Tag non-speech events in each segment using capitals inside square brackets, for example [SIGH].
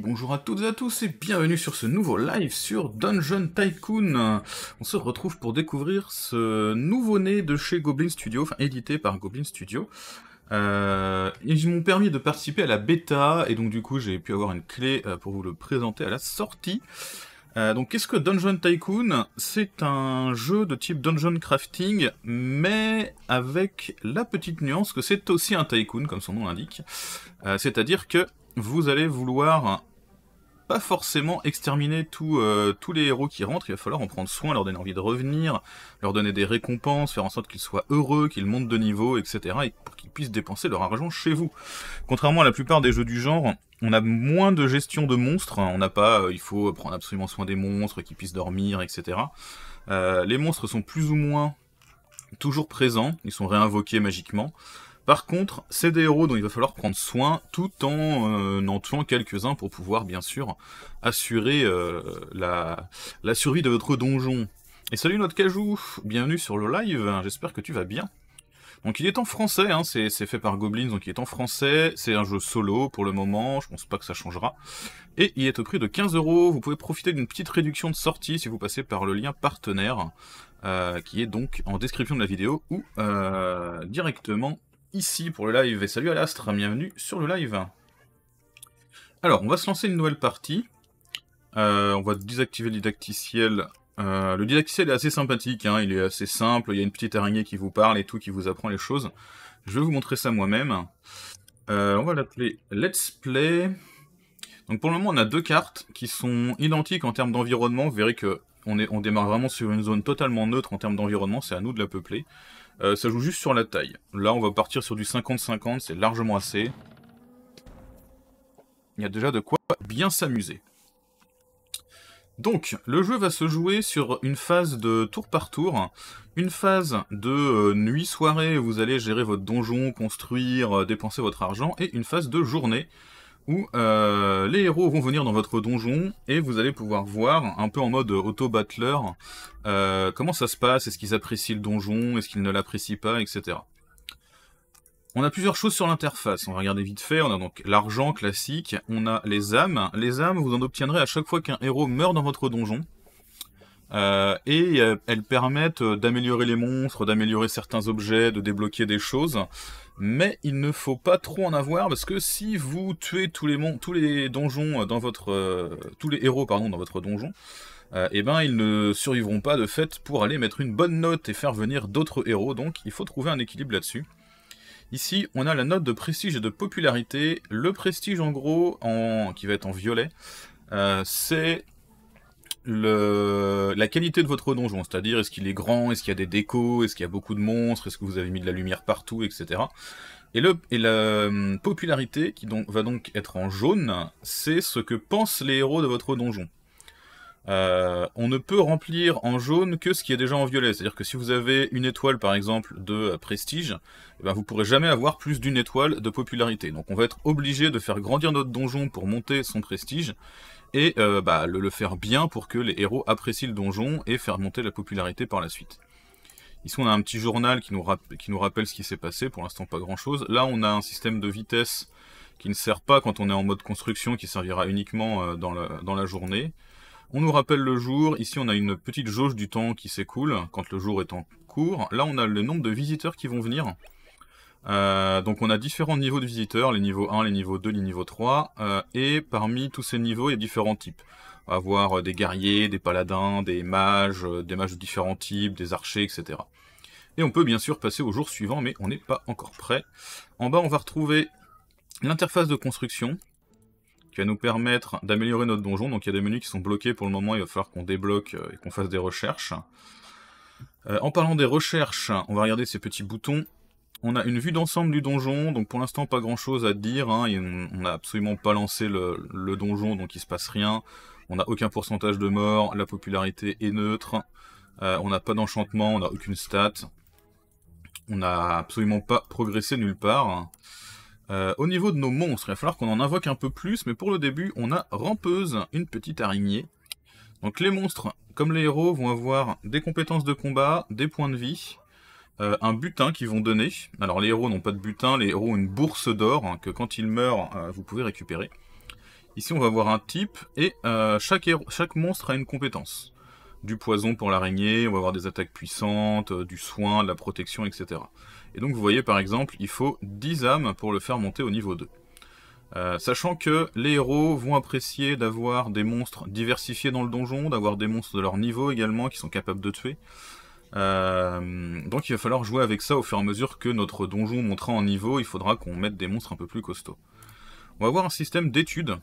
bonjour à toutes et à tous et bienvenue sur ce nouveau live sur Dungeon Tycoon. On se retrouve pour découvrir ce nouveau-né de chez Goblin Studio, enfin édité par Goblin Studio. Euh, ils m'ont permis de participer à la bêta et donc du coup j'ai pu avoir une clé euh, pour vous le présenter à la sortie. Euh, donc qu'est-ce que Dungeon Tycoon C'est un jeu de type dungeon crafting, mais avec la petite nuance que c'est aussi un tycoon, comme son nom l'indique. C'est-à-dire que vous allez vouloir pas forcément exterminer euh, tous les héros qui rentrent, il va falloir en prendre soin, leur donner envie de revenir, leur donner des récompenses, faire en sorte qu'ils soient heureux, qu'ils montent de niveau, etc. Et pour qu'ils puissent dépenser leur argent chez vous. Contrairement à la plupart des jeux du genre, on a moins de gestion de monstres, hein. on n'a pas euh, il faut prendre absolument soin des monstres, qu'ils puissent dormir, etc. Euh, les monstres sont plus ou moins toujours présents, ils sont réinvoqués magiquement. Par contre, c'est des héros dont il va falloir prendre soin tout en euh, en tuant quelques-uns pour pouvoir bien sûr assurer euh, la, survie de votre donjon. Et salut notre cajou, bienvenue sur le live, j'espère que tu vas bien. Donc il est en français, hein, c'est fait par Goblins, donc il est en français, c'est un jeu solo pour le moment, je pense pas que ça changera. Et il est au prix de 15 euros, vous pouvez profiter d'une petite réduction de sortie si vous passez par le lien partenaire, euh, qui est donc en description de la vidéo ou directement ici pour le live. Et salut l'astre, bienvenue sur le live. Alors, on va se lancer une nouvelle partie. Euh, on va désactiver le didacticiel. Euh, le didacticiel est assez sympathique, hein. il est assez simple, il y a une petite araignée qui vous parle et tout, qui vous apprend les choses. Je vais vous montrer ça moi-même. Euh, on va l'appeler Let's Play. Donc pour le moment, on a deux cartes qui sont identiques en termes d'environnement. Vous verrez que on, est, on démarre vraiment sur une zone totalement neutre en termes d'environnement, c'est à nous de la peupler. Euh, ça joue juste sur la taille. Là, on va partir sur du 50-50, c'est largement assez. Il y a déjà de quoi bien s'amuser. Donc, le jeu va se jouer sur une phase de tour par tour, une phase de euh, nuit-soirée, vous allez gérer votre donjon, construire, euh, dépenser votre argent, et une phase de journée, où euh, les héros vont venir dans votre donjon et vous allez pouvoir voir, un peu en mode auto-battler, euh, comment ça se passe, est-ce qu'ils apprécient le donjon, est-ce qu'ils ne l'apprécient pas, etc. On a plusieurs choses sur l'interface, on va regarder vite fait, on a donc l'argent classique, on a les âmes, les âmes vous en obtiendrez à chaque fois qu'un héros meurt dans votre donjon, euh, et euh, elles permettent euh, d'améliorer les monstres, d'améliorer certains objets, de débloquer des choses. Mais il ne faut pas trop en avoir parce que si vous tuez tous les, tous les donjons dans votre, tous les héros pardon dans votre donjon, et eh ben ils ne survivront pas de fait pour aller mettre une bonne note et faire venir d'autres héros. Donc il faut trouver un équilibre là-dessus. Ici, on a la note de prestige et de popularité. Le prestige, en gros, en... qui va être en violet, c'est la qualité de votre donjon, c'est-à-dire est-ce qu'il est grand, est-ce qu'il y a des décos, est-ce qu'il y a beaucoup de monstres, est-ce que vous avez mis de la lumière partout, etc. Et, la hum, popularité, qui va donc être en jaune, c'est ce que pensent les héros de votre donjon. Euh, on ne peut remplir en jaune que ce qui est déjà en violet. C'est-à-dire que si vous avez une étoile, par exemple, de euh, prestige, vous eh ne ben, vous pourrez jamais avoir plus d'une étoile de popularité. Donc on va être obligé de faire grandir notre donjon pour monter son prestige et euh, bah, le, faire bien pour que les héros apprécient le donjon et faire monter la popularité par la suite. Ici, on a un petit journal qui nous, rappelle ce qui s'est passé, pour l'instant pas grand-chose. Là, on a un système de vitesse qui ne sert pas quand on est en mode construction, qui servira uniquement euh, dans la journée. On nous rappelle le jour, ici on a une petite jauge du temps qui s'écoule quand le jour est en cours. Là on a le nombre de visiteurs qui vont venir. Euh, donc on a différents niveaux de visiteurs, les niveaux 1, les niveaux 2, les niveaux 3, euh, et parmi tous ces niveaux, il y a différents types. On va avoir euh, des guerriers, des paladins, des mages, des mages de différents types, des archers, etc. Et on peut bien sûr passer au jour suivant, mais on n'est pas encore prêt. En bas, on va retrouver l'interface de construction, qui va nous permettre d'améliorer notre donjon. Donc il y a des menus qui sont bloqués pour le moment, il va falloir qu'on débloque et qu'on fasse des recherches. en parlant des recherches, on va regarder ces petits boutons. On a une vue d'ensemble du donjon, donc pour l'instant pas grand chose à dire, hein. on n'a absolument pas lancé le, donjon, donc il se passe rien, on n'a aucun pourcentage de mort, la popularité est neutre, euh, on n'a pas d'enchantement, on n'a aucune stat, on n'a absolument pas progressé nulle part. Euh, au niveau de nos monstres, il va falloir qu'on en invoque un peu plus, mais pour le début, on a Rampeuse, une petite araignée. Donc les monstres, comme les héros, vont avoir des compétences de combat, des points de vie, euh, un butin qu'ils vont donner. Alors les héros n'ont pas de butin, les héros ont une bourse d'or hein, que quand ils meurent, euh, vous pouvez récupérer. Ici, on va voir un type et euh, chaque, chaque monstre a une compétence. Du poison pour l'araignée, on va avoir des attaques puissantes, du soin, de la protection, etc. Et donc vous voyez par exemple, il faut 10 âmes pour le faire monter au niveau 2. sachant que les héros vont apprécier d'avoir des monstres diversifiés dans le donjon, d'avoir des monstres de leur niveau également qui sont capables de tuer. Euh, donc il va falloir jouer avec ça au fur et à mesure que notre donjon montera en niveau, il faudra qu'on mette des monstres un peu plus costauds. On va avoir un système d'études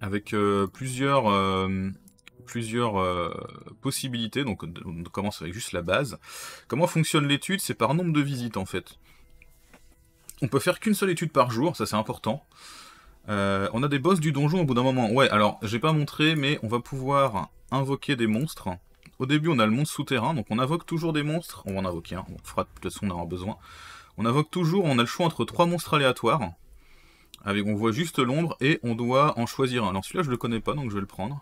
avec euh, plusieurs, euh, plusieurs possibilités, donc on commence avec juste la base. Comment fonctionne l'étude C'est par nombre de visites en fait. On peut faire qu'une seule étude par jour, ça c'est important. on a des boss du donjon au bout d'un moment. Ouais, alors j'ai pas montré, mais on va pouvoir invoquer des monstres au début, on a le monstre souterrain, donc on invoque toujours des monstres. On va en invoquer un, on fera de toute façon, on aura besoin. On invoque toujours, on a le choix entre trois monstres aléatoires. Avec, on voit juste l'ombre et on doit en choisir un. Alors celui-là, je le connais pas, donc je vais le prendre.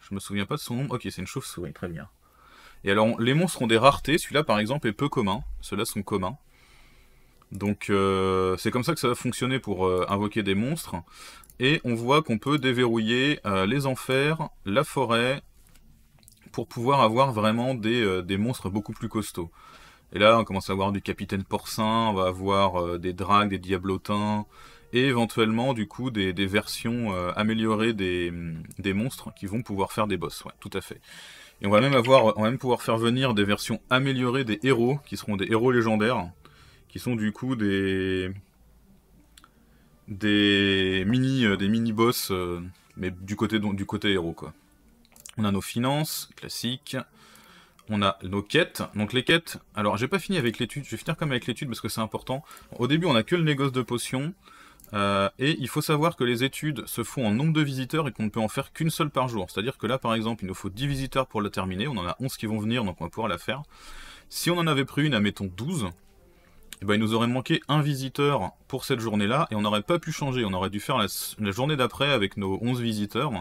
Je me souviens pas de son nom. Ok, c'est une chauve-souris, très bien. Et alors, les monstres ont des raretés. Celui-là, par exemple, est peu commun. Ceux-là sont communs. Donc, euh, c'est comme ça que ça va fonctionner pour euh, invoquer des monstres. Et on voit qu'on peut déverrouiller euh, les enfers, la forêt, pour pouvoir avoir vraiment euh, des, monstres beaucoup plus costauds. Et là, on commence à avoir du capitaine porcin, on va avoir euh, des dragues, des diablotins, et éventuellement, du coup, des, versions euh, améliorées mm, des, monstres qui vont pouvoir faire des boss. tout à fait. Et on va même avoir, on va même pouvoir faire venir des versions améliorées des héros, qui seront des héros légendaires, qui sont du coup des des mini, des mini boss, mais du côté du côté héros quoi. On a nos finances, classiques. On a nos quêtes. Donc les quêtes, alors j'ai pas fini avec l'étude, je vais finir comme avec l'étude parce que c'est important. Au début on a que le négoce de potions. Euh, et il faut savoir que les études se font en nombre de visiteurs et qu'on ne peut en faire qu'une seule par jour. C'est-à-dire que là, par exemple, il nous faut 10 visiteurs pour la terminer. On en a 11 qui vont venir, donc on va pouvoir la faire. Si on en avait pris une, mettons, 12, eh ben, il nous aurait manqué un visiteur pour cette journée-là et on n'aurait pas pu changer. On aurait dû faire la, la journée d'après avec nos 11 visiteurs.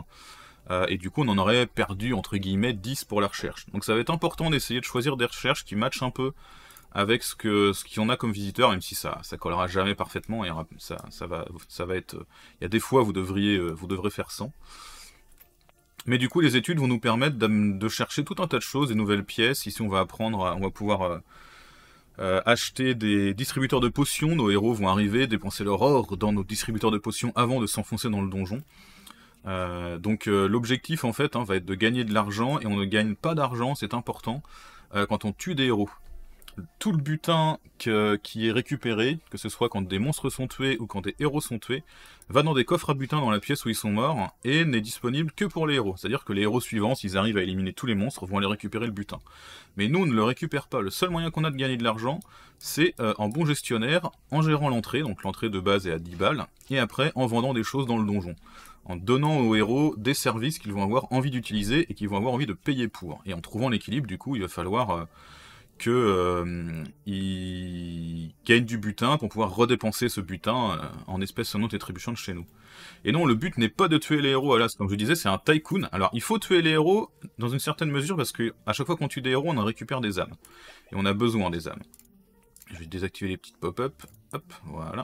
Euh, et du coup, on en aurait perdu, entre guillemets, 10 pour la recherche. Donc ça va être important d'essayer de choisir des recherches qui matchent un peu avec ce que ce qu'on a comme visiteur, même si ça ça collera jamais parfaitement et va ça va il y a des fois vous devriez euh, vous devrez faire 100 Mais du coup les études vont nous permettre de, chercher tout un tas de choses, des nouvelles pièces. Ici on va apprendre, on va pouvoir euh, acheter des distributeurs de potions. Nos héros vont arriver, dépenser leur or dans nos distributeurs de potions avant de s'enfoncer dans le donjon. Euh, donc euh, l'objectif en fait hein, va être de gagner de l'argent et on ne gagne pas d'argent, c'est important, euh, quand on tue des héros. Tout le butin qui est récupéré, que ce soit quand des monstres sont tués ou quand des héros sont tués, va dans des coffres à butin dans la pièce où ils sont morts et n'est disponible que pour les héros. C'est-à-dire que les héros suivants, s'ils arrivent à éliminer tous les monstres, vont aller récupérer le butin. Mais nous, on ne le récupère pas. Le seul moyen qu'on a de gagner de l'argent, c'est en bon gestionnaire, en gérant l'entrée, donc l'entrée de base est à 10 balles, et après en vendant des choses dans le donjon en donnant aux héros des services qu'ils vont avoir envie d'utiliser et qu'ils vont avoir envie de payer pour. Et en trouvant l'équilibre, du coup, il va falloir euh, qu'ils euh, gagnent du butin pour pouvoir redépenser ce butin euh, en espèces non et trébuchantes chez nous. Et non, le but n'est pas de tuer les héros à l'as, comme je disais, c'est un tycoon. Alors, il faut tuer les héros dans une certaine mesure parce que à chaque fois qu'on tue des héros, on en récupère des âmes. Et on a besoin des âmes. Je vais désactiver les petites pop-up. Hop, voilà.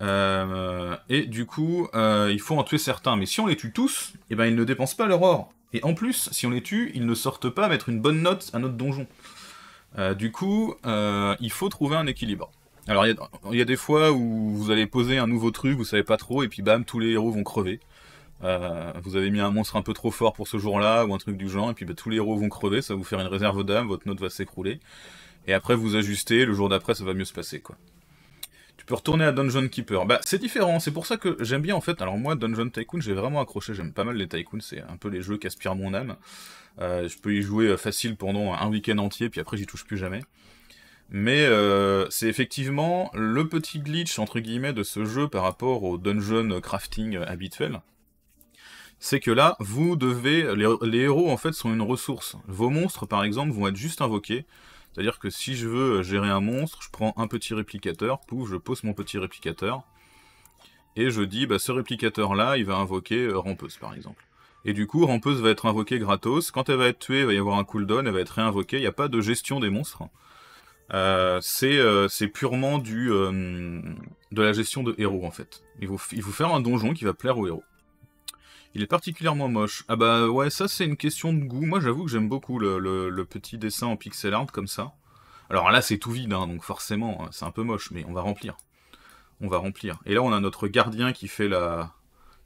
Euh, et du coup, euh, il faut en tuer certains. Mais si on les tue tous, eh ben, ils ne dépensent pas leur or. Et en plus, si on les tue, ils ne sortent pas mettre une bonne note à notre donjon. Euh, du coup, il faut trouver un équilibre. Alors, il y, a des fois où vous allez poser un nouveau truc, vous savez pas trop, et puis bam, tous les héros vont crever. vous avez mis un monstre un peu trop fort pour ce jour-là, ou un truc du genre, et puis bah, tous les héros vont crever, ça va vous faire une réserve d'âme, votre note va s'écrouler. Et après, vous ajustez, le jour d'après, ça va mieux se passer, quoi. Je peux retourner à Dungeon Keeper. Bah, c'est différent, c'est pour ça que j'aime bien en fait. Alors, moi, Dungeon Tycoon, j'ai vraiment accroché. J'aime pas mal les Tycoons, c'est un peu les jeux qui aspirent mon âme. Euh, je peux y jouer euh, facile pendant un week-end entier, puis après, j'y touche plus jamais. Mais euh, c'est effectivement le petit glitch entre guillemets de ce jeu par rapport au dungeon crafting habituel. C'est que là, vous devez. les, héros en fait sont une ressource. Vos monstres par exemple vont être juste invoqués. C'est-à-dire que si je veux euh, gérer un monstre, je prends un petit réplicateur, pouf, je pose mon petit réplicateur, et je dis, bah, ce réplicateur-là, il va invoquer euh, Rampeuse, par exemple. Et du coup, Rampeuse va être invoquée gratos. Quand elle va être tuée, il va y avoir un cooldown, elle va être réinvoquée. Il n'y a pas de gestion des monstres. Euh, c'est purement du, de la gestion de héros, en fait. Il faut, il faut faire un donjon qui va plaire aux héros. Il est particulièrement moche. Ah bah ouais, ça c'est une question de goût. Moi j'avoue que j'aime beaucoup le, petit dessin en pixel art comme ça. Alors là c'est tout vide, hein, donc forcément euh, c'est un peu moche, mais on va remplir. On va remplir. Et là on a notre gardien qui fait la...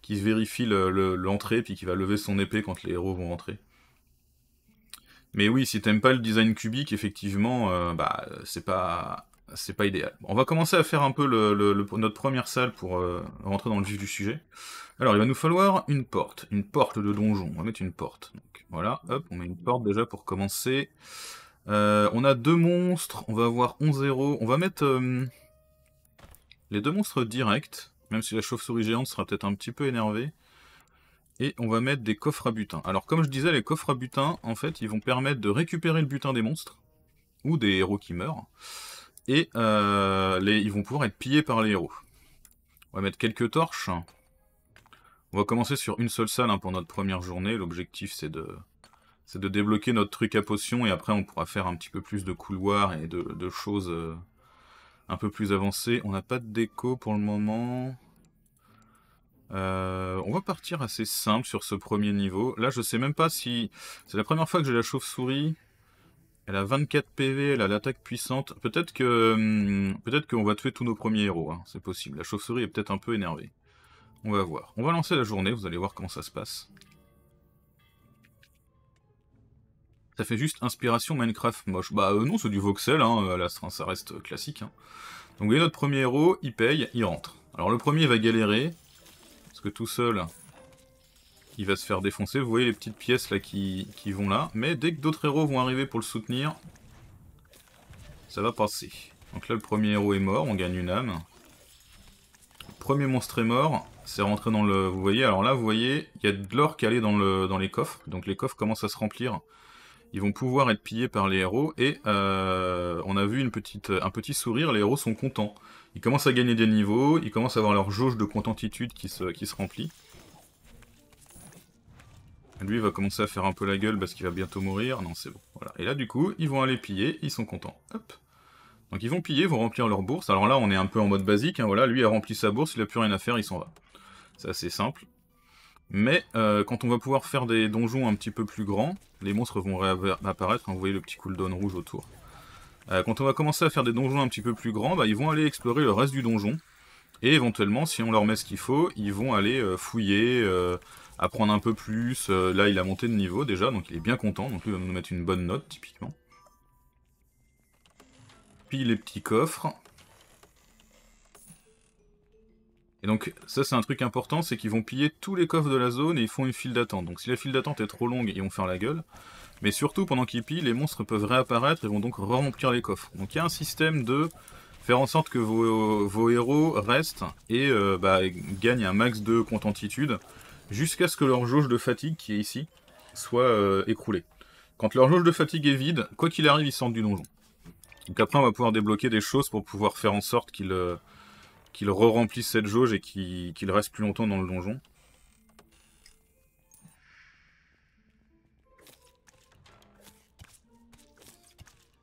qui vérifie l'entrée, puis qui va lever son épée quand les héros vont entrer. Mais oui, si t'aimes pas le design cubique, effectivement, euh, bah c'est pas c'est pas idéal. on va commencer à faire un peu notre première salle pour euh, rentrer dans le vif du sujet. Alors, il va nous falloir une porte, une porte de donjon. On va mettre une porte. voilà, hop, on met une porte déjà pour commencer. Euh, on a deux monstres, on va avoir 11 héros. On va mettre euh, les deux monstres directs, même si la chauve-souris géante sera peut-être un petit peu énervée. Et on va mettre des coffres à butin. Alors, comme je disais, les coffres à butin, en fait, ils vont permettre de récupérer le butin des monstres, ou des héros qui meurent. Et euh, les, ils vont pouvoir être pillés par les héros. On va mettre quelques torches. On va commencer sur une seule salle hein, pour notre première journée. L'objectif, c'est de, c'est de débloquer notre truc à potion. Et après, on pourra faire un petit peu plus de couloirs et de, choses euh, un peu plus avancées. On n'a pas de déco pour le moment. Euh, on va partir assez simple sur ce premier niveau. Là, je sais même pas si... C'est la première fois que j'ai la chauve-souris. Elle a 24 PV, elle a l'attaque puissante. Peut-être que hmm, peut-être qu'on va tuer tous nos premiers héros, hein, c'est possible. La chauve-souris est peut-être un peu énervée. On va voir. On va lancer la journée, vous allez voir comment ça se passe. Ça fait juste inspiration Minecraft moche. Bah euh, non, c'est du voxel, hein, ça reste classique. Hein. Donc vous voyez notre premier héros, il paye, il rentre. Alors le premier va galérer, parce que tout seul, il va se faire défoncer. Vous voyez les petites pièces là qui, vont là. Mais dès que d'autres héros vont arriver pour le soutenir, ça va passer. Donc là, le premier héros est mort, on gagne une âme. premier monstre est mort, c'est rentré dans le... Vous voyez, alors là, vous voyez, il y a de l'or qui allait dans, le... dans les coffres. Donc les coffres commencent à se remplir. Ils vont pouvoir être pillés par les héros. Et euh, on a vu une petite... un petit sourire, les héros sont contents. Ils commencent à gagner des niveaux, ils commencent à avoir leur jauge de contentitude qui se, qui se remplit. Lui va commencer à faire un peu la gueule parce qu'il va bientôt mourir. Non, c'est bon. Voilà. Et là, du coup, ils vont aller piller, ils sont contents. Hop. Donc ils vont piller, vont remplir leur bourse. Alors là, on est un peu en mode basique. Hein. voilà, lui a rempli sa bourse, il n'a plus rien à faire, il s'en va. C'est assez simple. Mais euh, quand on va pouvoir faire des donjons un petit peu plus grands, les monstres vont réapparaître. Hein. vous voyez le petit cooldown rouge autour. Euh, quand on va commencer à faire des donjons un petit peu plus grands, bah, ils vont aller explorer le reste du donjon. Et éventuellement, si on leur met ce qu'il faut, ils vont aller euh, fouiller, apprendre un peu plus. Euh, là, il a monté de niveau déjà, donc il est bien content. Donc lui, il va nous mettre une bonne note, typiquement. Puis les petits coffres. Et donc ça c'est un truc important, c'est qu'ils vont piller tous les coffres de la zone et ils font une file d'attente. Donc si la file d'attente est trop longue, ils vont faire la gueule. Mais surtout pendant qu'ils pillent, les monstres peuvent réapparaître et vont donc remplir les coffres. Donc il y a un système de faire en sorte que vos, héros restent et euh, bah, gagnent un max de contentitude jusqu'à ce que leur jauge de fatigue qui est ici soit euh, écroulée. Quand leur jauge de fatigue est vide, quoi qu'il arrive, ils sortent du donjon. Donc après, on va pouvoir débloquer des choses pour pouvoir faire en sorte qu'ils euh, re-remplissent cette jauge et qu'ils restent plus longtemps dans le donjon.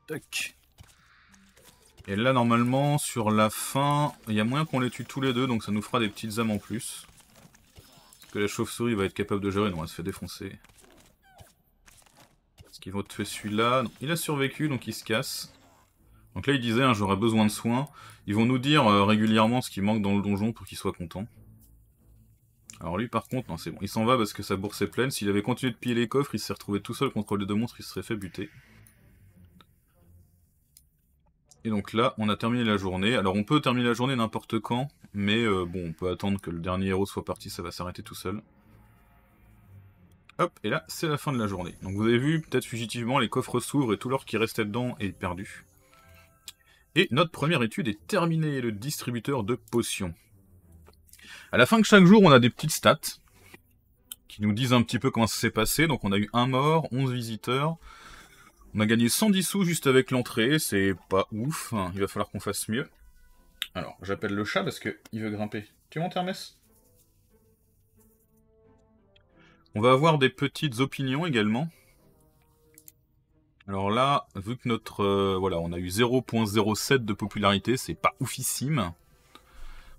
Tac. Et là, normalement, sur la fin, il y a moyen qu'on les tue tous les deux, donc ça nous fera des petites âmes en plus que la chauve-souris va être capable de gérer Non, elle se fait défoncer. Est-ce qu'ils vont faire, celui-là Il a survécu, donc il se casse. Donc là, il disait, hein, j'aurais besoin de soins. Ils vont nous dire euh, régulièrement ce qui manque dans le donjon pour qu'il soit content. Alors lui, par contre, non, c'est bon. Il s'en va parce que sa bourse est pleine. S'il avait continué de piller les coffres, il s'est retrouvé tout seul contre les deux monstres, il se serait fait buter. Et donc là, on a terminé la journée. Alors on peut terminer la journée n'importe quand, mais euh, bon, on peut attendre que le dernier héros soit parti, ça va s'arrêter tout seul. Hop, et là, c'est la fin de la journée. Donc vous avez vu, peut-être fugitivement, les coffres s'ouvrent et tout l'or qui restait dedans est perdu. Et notre première étude est terminée, le distributeur de potions. À la fin de chaque jour, on a des petites stats qui nous disent un petit peu comment ça s'est passé. Donc on a eu un mort, 11 visiteurs. On a gagné 110 sous juste avec l'entrée, c'est pas ouf, hein. il va falloir qu'on fasse mieux. Alors, j'appelle le chat parce que il veut grimper. Tu montes, Hermès On va avoir des petites opinions également. Alors là, vu que notre... Euh, voilà, on a eu 0.07 de popularité, c'est pas oufissime.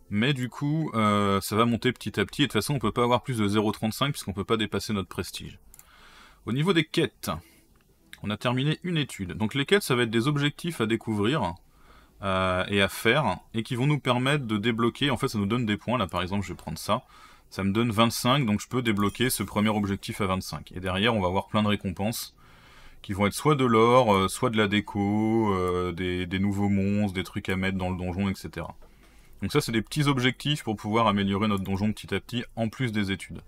Mais du coup, euh, ça va monter petit à petit. Et de toute façon, on peut pas avoir plus de 0.35 puisqu'on peut pas dépasser notre prestige. Au niveau des quêtes, on a terminé une étude. Donc les quêtes, ça va être des objectifs à découvrir. Euh, et à faire et qui vont nous permettre de débloquer. En fait, ça nous donne des points. Là, par exemple, je vais prendre ça. Ça me donne 25, donc je peux débloquer ce premier objectif à 25. Et derrière, on va avoir plein de récompenses qui vont être soit de l'or, euh, soit de la déco, euh, des, nouveaux monstres, des trucs à mettre dans le donjon, etc. Donc ça, c'est des petits objectifs pour pouvoir améliorer notre donjon petit à petit, en plus des études.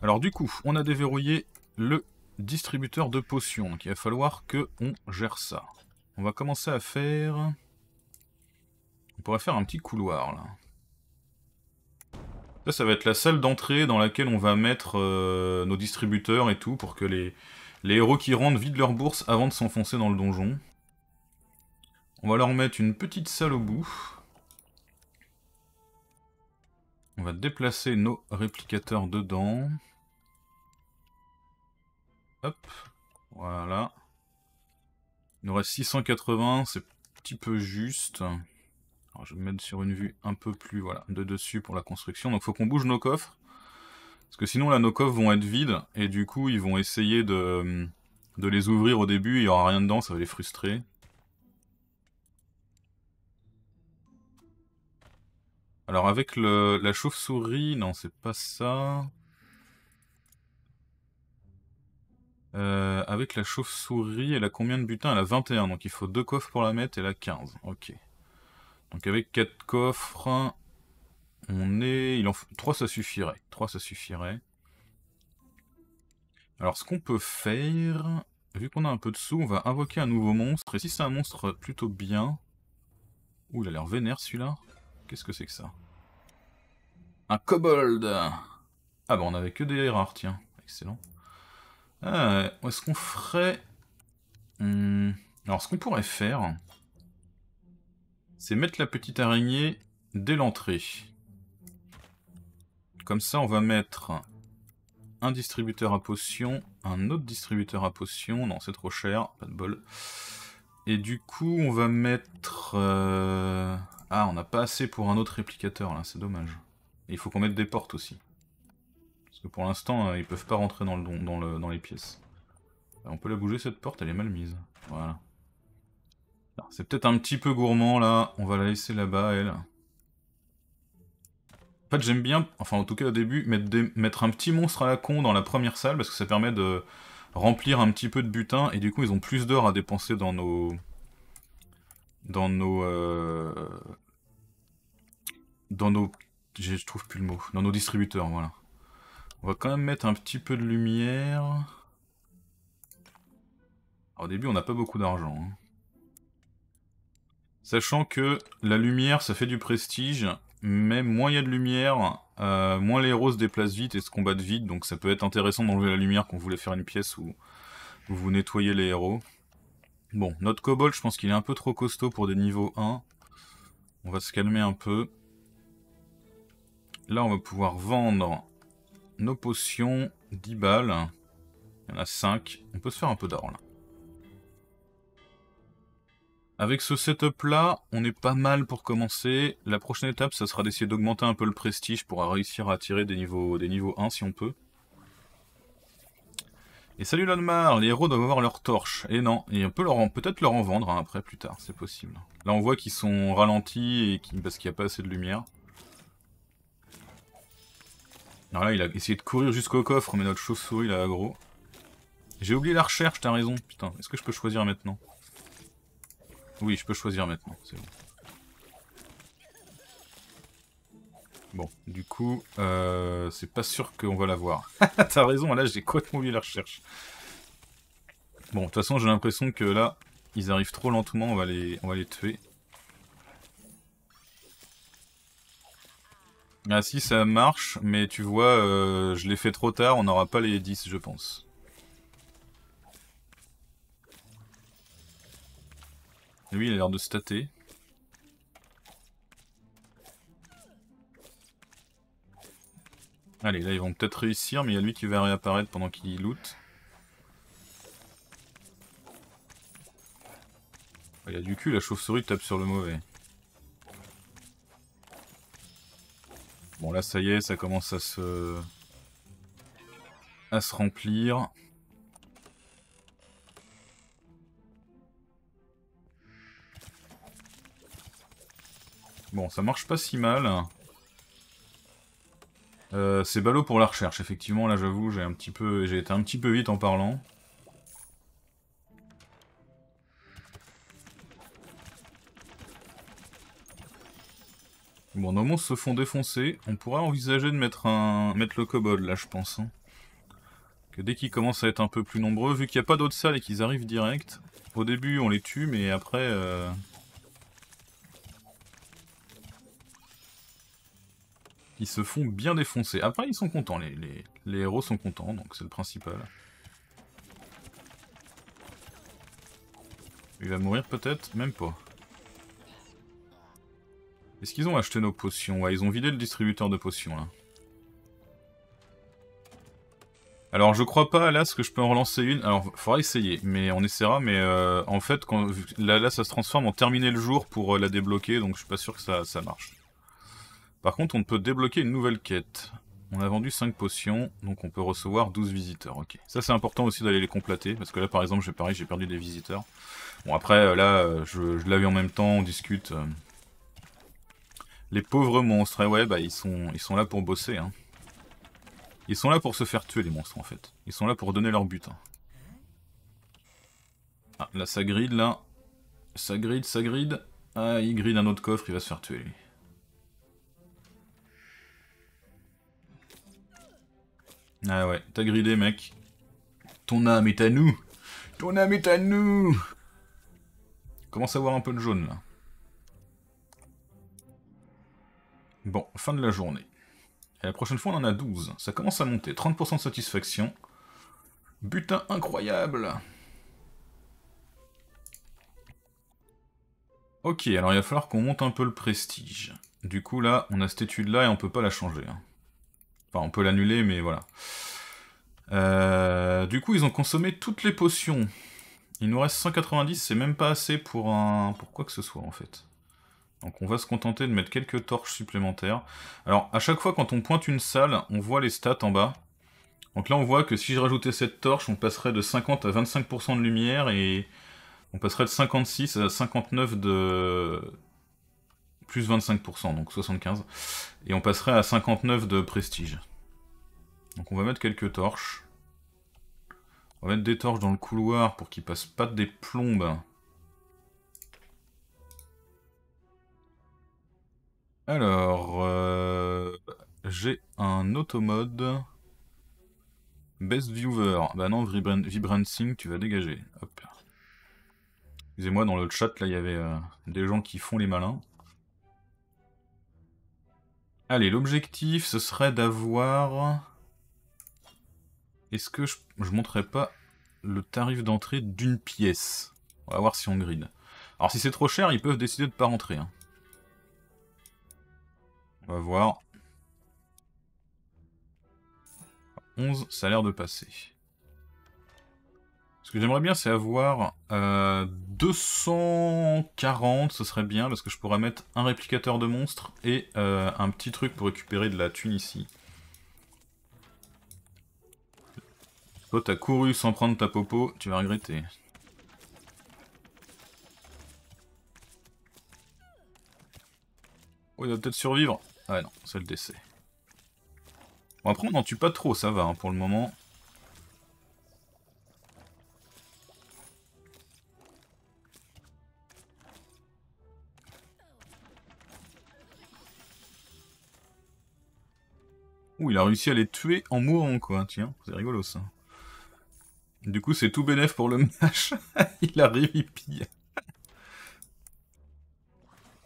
Alors du coup, on a déverrouillé le distributeur de potions, donc il va falloir que gère ça. On va commencer à faire... On pourrait faire un petit couloir, là. Ça, ça va être la salle d'entrée dans laquelle on va mettre euh, nos distributeurs et tout, pour que les, les héros qui rentrent vident leur bourse avant de s'enfoncer dans le donjon. On va leur mettre une petite salle au bout. On va déplacer nos réplicateurs dedans. Hop, voilà. Il nous reste 680, c'est un petit peu juste. Alors, je vais me mettre sur une vue un peu plus voilà, de dessus pour la construction. Donc faut qu'on bouge nos coffres. Parce que sinon là nos coffres vont être vides et du coup ils vont essayer de, de les ouvrir au début, il n'y aura rien dedans, ça va les frustrer. Alors avec le, la chauve-souris, non c'est pas ça. Euh, avec la chauve-souris, elle a combien de butins Elle a 21, donc il faut deux coffres pour la mettre, elle a 15. Ok. Donc avec 4 coffres, on est... Il en ça suffirait. 3 ça suffirait. Alors ce qu'on peut faire, vu qu'on a un peu de sous, on va invoquer un nouveau monstre. Et si c'est un monstre plutôt bien... Ouh, il a l'air vénère celui-là. Qu'est-ce que c'est que ça Un kobold Ah bah on avait que des rares, tiens. Excellent. Ah, est-ce qu'on ferait... Hmm, alors, ce qu'on pourrait faire, c'est mettre la petite araignée dès l'entrée. Comme ça, on va mettre un distributeur à potions, un autre distributeur à potions. Non, c'est trop cher, pas de bol. Et du coup, on va mettre... Euh, ah, on n'a pas assez pour un autre réplicateur, là, c'est dommage. il faut qu'on mette des portes aussi. Parce que pour l'instant, euh, ils peuvent pas rentrer dans, les pièces. Euh, on peut la bouger cette porte, elle est mal mise. Voilà. C'est peut-être un petit peu gourmand là, on va la laisser là-bas elle. En fait j'aime bien, enfin en tout cas au début, mettre, un petit monstre à la con dans la première salle parce que ça permet de remplir un petit peu de butin et du coup ils ont plus d'heures à dépenser dans nos... Dans nos... Euh, dans nos... Je trouve plus le mot. Dans nos distributeurs, voilà. On va quand même mettre un petit peu de lumière. au début, on n'a pas beaucoup d'argent. Hein. Sachant que la lumière, ça fait du prestige, mais moins il y a de lumière, euh, moins les héros se déplacent vite et se combattent vite, donc ça peut être intéressant d'enlever la lumière quand vous voulez faire une pièce où vous nettoyez les héros. Bon, notre kobold, je pense qu'il est un peu trop costaud pour des niveaux 1. On va se calmer un peu. Là, on va pouvoir vendre nos potions, 10 balles. Il y en a 5. On peut se faire un peu d'or là. Avec ce setup là, on est pas mal pour commencer. La prochaine étape, ça sera d'essayer d'augmenter un peu le prestige pour réussir à attirer des niveaux, des niveaux 1 si on peut. Et salut l'onmar les héros doivent avoir leurs torches. Et eh non, et on peut leur peut-être leur en vendre hein, après, plus tard, c'est possible. Là on voit qu'ils sont ralentis et parce qu'il n'y a pas assez de lumière. Alors là, il a essayé de courir jusqu'au coffre, mais notre chauve-souris, là, aggro. J'ai oublié la recherche, t'as raison. Putain, est-ce que je peux choisir maintenant Oui, je peux choisir maintenant, c'est bon. Bon, du coup, euh, c'est pas sûr qu'on va la voir. [LAUGHS] t'as raison, là, j'ai complètement oublié la recherche. Bon, de toute façon, j'ai l'impression que là, ils arrivent trop lentement, on va on va les tuer. Ah si, ça marche, mais tu vois, euh, je l'ai fait trop tard, on n'aura pas les 10, je pense. Lui, il a l'air de stater Allez, là, ils vont peut-être réussir, mais il y a lui qui va réapparaître pendant qu'il loot. Ah, il y a du cul, la chauve-souris tape sur le mauvais. Bon là ça y est, ça commence à se... à se remplir. Bon, ça marche pas si mal. Euh, c'est ballot pour la recherche, effectivement, là j'avoue, j'ai un petit peu, j'ai été un petit peu vite en parlant. Bon, nos monstres se font défoncer. On pourrait envisager de mettre, un... mettre le kobold, là, je pense. Hein. Que dès qu'ils commencent à être un peu plus nombreux, vu qu'il n'y a pas d'autres salles et qu'ils arrivent direct, au début, on les tue, mais après... Euh, ils se font bien défoncer. Après, ils sont contents. Les, les, les héros sont contents, donc c'est le principal. Il va mourir peut-être Même pas. Est-ce qu'ils ont acheté nos potions Ouais, ils ont vidé le distributeur de potions, là. Alors, je crois pas, là, ce que je peux en relancer une. Alors, faudra essayer, mais on essaiera. Mais euh, en fait, là, là, ça se transforme en terminer le jour pour euh, la débloquer, donc je suis pas sûr que ça, marche. Par contre, on peut débloquer une nouvelle quête. On a vendu 5 potions, donc on peut recevoir 12 visiteurs, ok. Ça c'est important aussi d'aller les complater, parce que là par exemple, j'ai pareil, j'ai perdu des visiteurs. Bon après, euh, là, je l'avais en même temps, on discute, les pauvres monstres, ouais, bah ils sont, ils sont là pour bosser. Hein. Ils sont là pour se faire tuer les monstres en fait. Ils sont là pour donner leur but hein. Ah, là ça gride là. Ça gride, ça gride. Ah, il gride un autre coffre, il va se faire tuer lui. Ah ouais, t'as gridé mec. Ton âme est à nous Ton âme est à nous Commence à voir un peu de jaune là. Bon, fin de la journée. Et la prochaine fois, on en a 12. Ça commence à monter. 30% de satisfaction. Butin incroyable Ok, alors il va falloir qu'on monte un peu le prestige. Du coup, là, on a cette étude-là et on peut pas la changer. Hein. Enfin, on peut l'annuler, mais voilà. Euh, du coup, ils ont consommé toutes les potions. Il nous reste 190, c'est même pas assez pour, un... pour quoi que ce soit, en fait. Donc on va se contenter de mettre quelques torches supplémentaires. Alors à chaque fois quand on pointe une salle, on voit les stats en bas. Donc là on voit que si je rajoutais cette torche, on passerait de 50 à 25% de lumière et on passerait de 56 à 59 de plus 25%, donc 75. Et on passerait à 59 de prestige. Donc on va mettre quelques torches. On va mettre des torches dans le couloir pour qu'il passe pas des plombes Alors, euh, j'ai un automode. Best viewer. Bah non, Vibrant, tu vas dégager. Excusez-moi, dans le chat, là, il y avait euh, des gens qui font les malins. Allez, l'objectif, ce serait d'avoir... Est-ce que je, montrerai pas le tarif d'entrée d'une pièce On va voir si on grid Alors si c'est trop cher, ils peuvent décider de pas rentrer. Hein. On va voir. 11, ça a l'air de passer. Ce que j'aimerais bien, c'est avoir 240, euh, ce serait bien, parce que je pourrais mettre un réplicateur de monstres et euh, un petit truc pour récupérer de la thune ici. Toi, t'as couru sans prendre ta popo, tu vas regretter. Oh, il va peut-être survivre. Ouais, non, c'est le décès. Bon, après, on n'en tue pas trop, ça va, hein, pour le moment. Ouh, il a réussi à les tuer en mourant, quoi. Tiens, c'est rigolo, ça. Du coup, c'est tout bénef pour le [LAUGHS] match. il arrive, il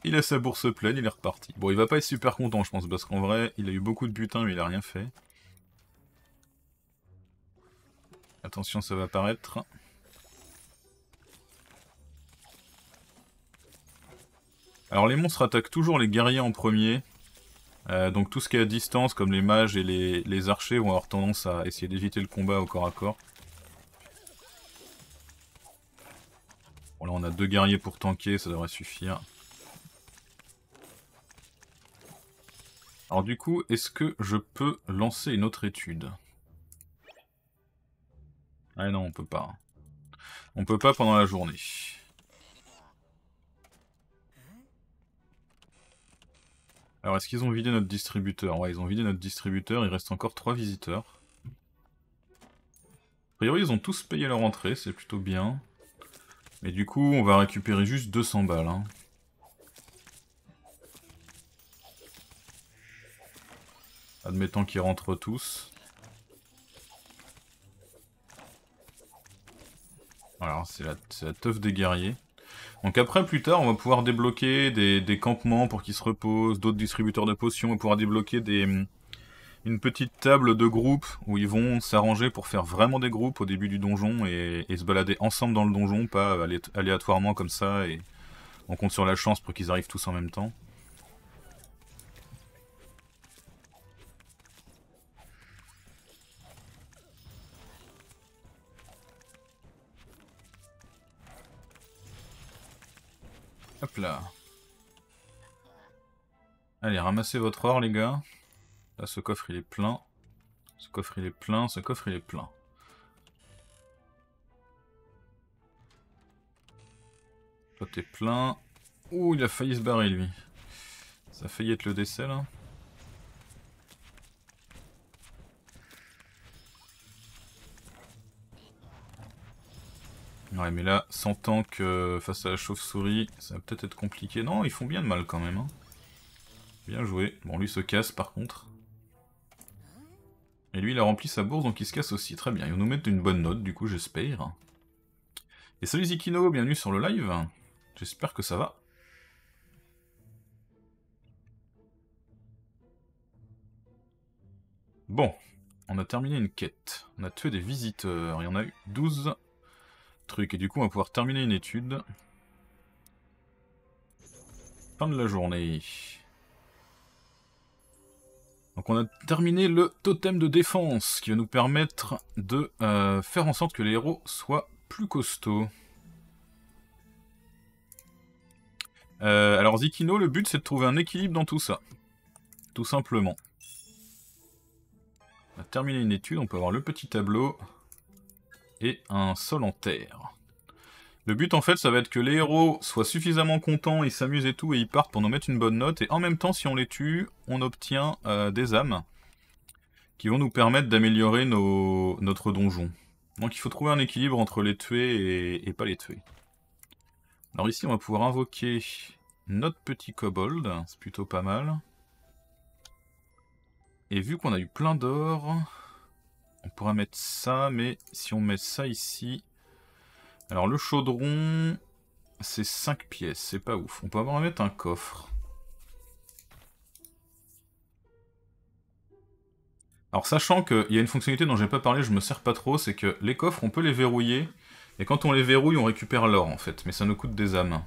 il a sa bourse pleine, il est reparti. Bon, il va pas être super content, je pense, parce qu'en vrai, il a eu beaucoup de butin, mais il a rien fait. Attention, ça va apparaître. Alors les monstres attaquent toujours les guerriers en premier. Euh, donc tout ce qui est à distance, comme les mages et les, les archers, vont avoir tendance à essayer d'éviter le combat au corps à corps. Bon là on a deux guerriers pour tanker, ça devrait suffire. Alors du coup, est-ce que je peux lancer une autre étude Ah non, on peut pas. On peut pas pendant la journée. Alors est-ce qu'ils ont vidé notre distributeur Ouais, ils ont vidé notre distributeur, il reste encore 3 visiteurs. A priori, ils ont tous payé leur entrée, c'est plutôt bien. Mais du coup, on va récupérer juste 200 balles. Hein. Admettons qu'ils rentrent tous. Voilà, c'est la, teuf des guerriers. Donc après, plus tard, on va pouvoir débloquer des, campements pour qu'ils se reposent, d'autres distributeurs de potions, on va pouvoir débloquer des, une petite table de groupe où ils vont s'arranger pour faire vraiment des groupes au début du donjon et, se balader ensemble dans le donjon, pas aléatoirement comme ça, et on compte sur la chance pour qu'ils arrivent tous en même temps. Hop là. Allez, ramassez votre or, les gars. Là, ce coffre, il est plein. Ce coffre, il est plein. Ce coffre, il est plein. Toi, t'es plein. Ouh, il a failli se barrer, lui. Ça a failli être le décès, là. Ouais, mais là, sans tank face à la chauve-souris, ça va peut-être être compliqué. Non, ils font bien de mal quand même. Hein. Bien joué. Bon, lui se casse par contre. Et lui, il a rempli sa bourse, donc il se casse aussi. Très bien. Ils vont nous mettre une bonne note, du coup, j'espère. Et salut Zikino, bienvenue sur le live. J'espère que ça va. Bon, on a terminé une quête. On a tué des visiteurs. Il y en a eu 12 truc. Et du coup, on va pouvoir terminer une étude. Fin de la journée. Donc on a terminé le totem de défense qui va nous permettre de euh, faire en sorte que les héros soient plus costauds. Euh, alors Zikino, le but c'est de trouver un équilibre dans tout ça. Tout simplement. On a terminé une étude, on peut avoir le petit tableau et un sol en terre. Le but en fait ça va être que les héros soient suffisamment contents, ils s'amusent et tout et ils partent pour nous mettre une bonne note et en même temps si on les tue on obtient euh, des âmes qui vont nous permettre d'améliorer notre donjon. Donc il faut trouver un équilibre entre les tuer et... et, pas les tuer. Alors ici on va pouvoir invoquer notre petit kobold, c'est plutôt pas mal. Et vu qu'on a eu plein d'or, on pourra mettre ça, mais si on met ça ici... Alors le chaudron, c'est 5 pièces, c'est pas ouf. On peut avoir à mettre un coffre. Alors sachant qu'il y a une fonctionnalité dont j'ai pas parlé, je me sers pas trop, c'est que les coffres, on peut les verrouiller, et quand on les verrouille, on récupère l'or en fait, mais ça nous coûte des âmes.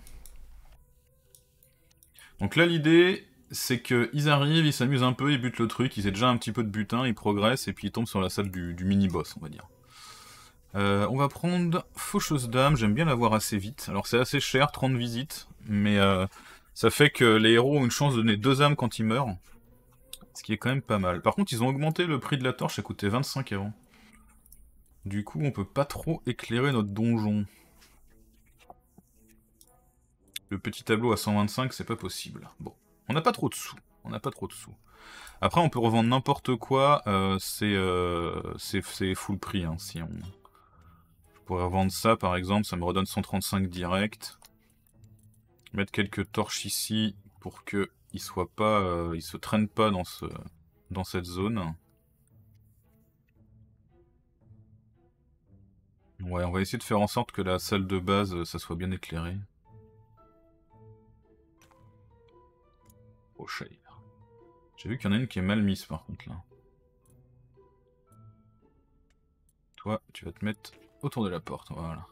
Donc là l'idée, c'est qu'ils arrivent, ils s'amusent un peu, ils butent le truc, ils aient déjà un petit peu de butin, ils progressent, et puis ils tombent sur la salle du, mini-boss, on va dire. Euh, on va prendre Faucheuse d'âme, j'aime bien l'avoir assez vite. Alors c'est assez cher, 30 visites, mais euh, ça fait que les héros ont une chance de donner deux âmes quand ils meurent. Ce qui est quand même pas mal. Par contre, ils ont augmenté le prix de la torche, ça coûtait 25 avant. Du coup, on peut pas trop éclairer notre donjon. Le petit tableau à 125, c'est pas possible. Bon. On n'a pas trop de sous. On n'a pas trop de sous. Après, on peut revendre n'importe quoi. Euh, euh, c'est full prix. Hein, on... Je pourrais revendre ça, par exemple. Ça me redonne 135 direct. Mettre quelques torches ici pour que ne pas, euh, se traînent pas dans ce, dans cette zone. Ouais, on va essayer de faire en sorte que la salle de base, ça soit bien éclairée. J'ai vu qu'il y en a une qui est mal mise par contre là. Toi, tu vas te mettre autour de la porte, voilà.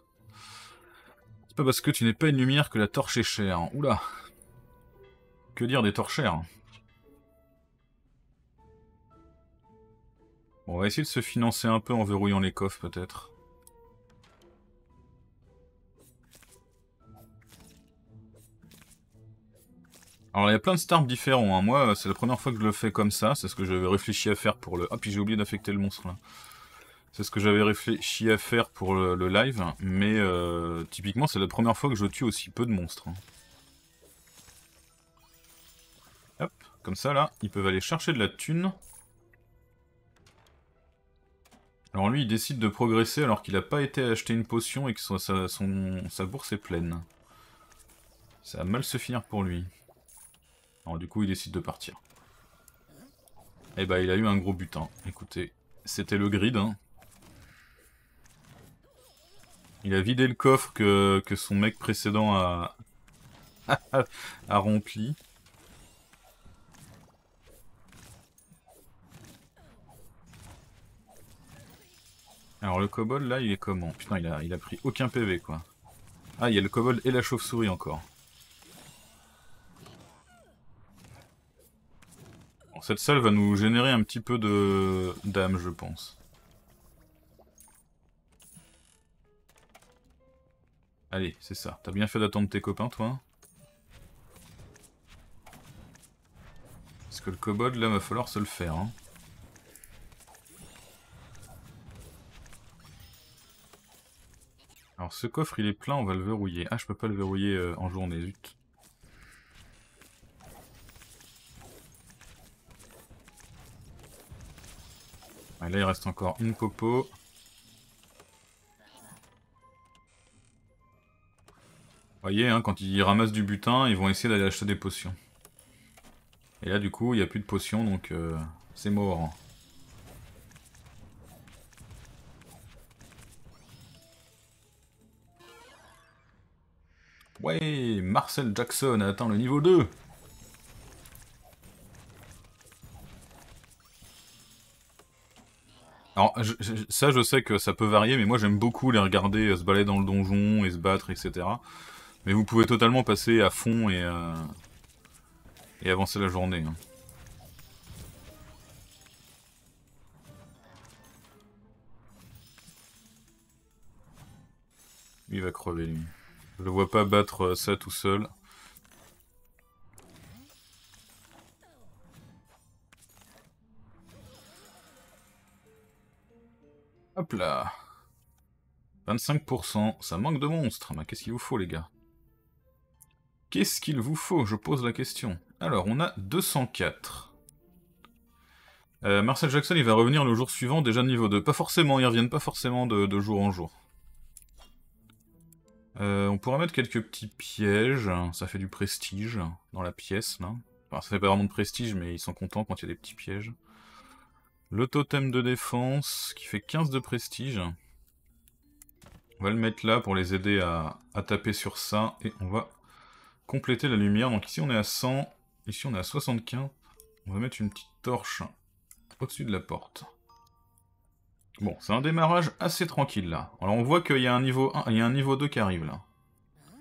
C'est pas parce que tu n'es pas une lumière que la torche est chère. Oula Que dire des torches on va essayer de se financer un peu en verrouillant les coffres peut-être. Alors il y a plein de stars différents. Hein. Moi, euh, c'est la première fois que je le fais comme ça. C'est ce que j'avais réfléchi à faire pour le. Ah puis j'ai oublié d'affecter le monstre là. C'est ce que j'avais réfléchi à faire pour le, live, mais euh, typiquement c'est la première fois que je tue aussi peu de monstres. Hein. Hop, comme ça là, ils peuvent aller chercher de la thune. Alors lui, il décide de progresser alors qu'il n'a pas été acheter une potion et que son, sa bourse est pleine. Ça va mal se finir pour lui. Alors du coup, il décide de partir. Et eh bah, ben, il a eu un gros butin. Écoutez, c'était le grid. Hein. Il a vidé le coffre que, son mec précédent a, [LAUGHS] a rempli. Alors le kobold là il est comment Putain il a, il a pris aucun PV quoi. Ah il y a le kobold et la chauve-souris encore. cette salle va nous générer un petit peu de d'âme, je pense. Allez, c'est ça. T'as bien fait d'attendre tes copains, toi hein. Parce que le kobold, là, va falloir se le faire. Hein. Alors, ce coffre, il est plein, on va le verrouiller. Ah, je peux pas le verrouiller euh, en journée, zut. Et là, il reste encore une popo. Vous voyez, hein, quand ils ramassent du butin, ils vont essayer d'aller acheter des potions. Et là, du coup, il n'y a plus de potions, donc euh, c'est mort. Ouais, Marcel Jackson a atteint le niveau 2 Alors, ça, je sais que ça peut varier, mais moi, j'aime beaucoup les regarder euh, se balader dans le donjon et se battre, etc. Mais vous pouvez totalement passer à fond et, euh, et avancer la journée. Hein. Il va crever, lui. Je le vois pas battre euh, ça tout seul. Hop là 25%, ça manque de monstres. Hein, mais qu'est-ce qu'il vous faut, les gars Qu'est-ce qu'il vous faut Je pose la question. Alors, on a 204. Euh, Marcel Jackson, il va revenir le jour suivant, déjà niveau 2. Pas forcément, ils reviennent pas forcément de, jour en jour. Euh, on pourrait mettre quelques petits pièges, hein. ça fait du prestige hein, dans la pièce, là. Enfin, ça fait pas vraiment de prestige, mais ils sont contents quand il y a des petits pièges. Le totem de défense qui fait 15 de prestige. On va le mettre là pour les aider à, taper sur ça. Et on va compléter la lumière. Donc ici on est à 100. Ici on est à 75. On va mettre une petite torche au-dessus de la porte. Bon, c'est un démarrage assez tranquille là. Alors on voit qu'il y a un niveau 1, il y a un niveau 2 qui arrive là.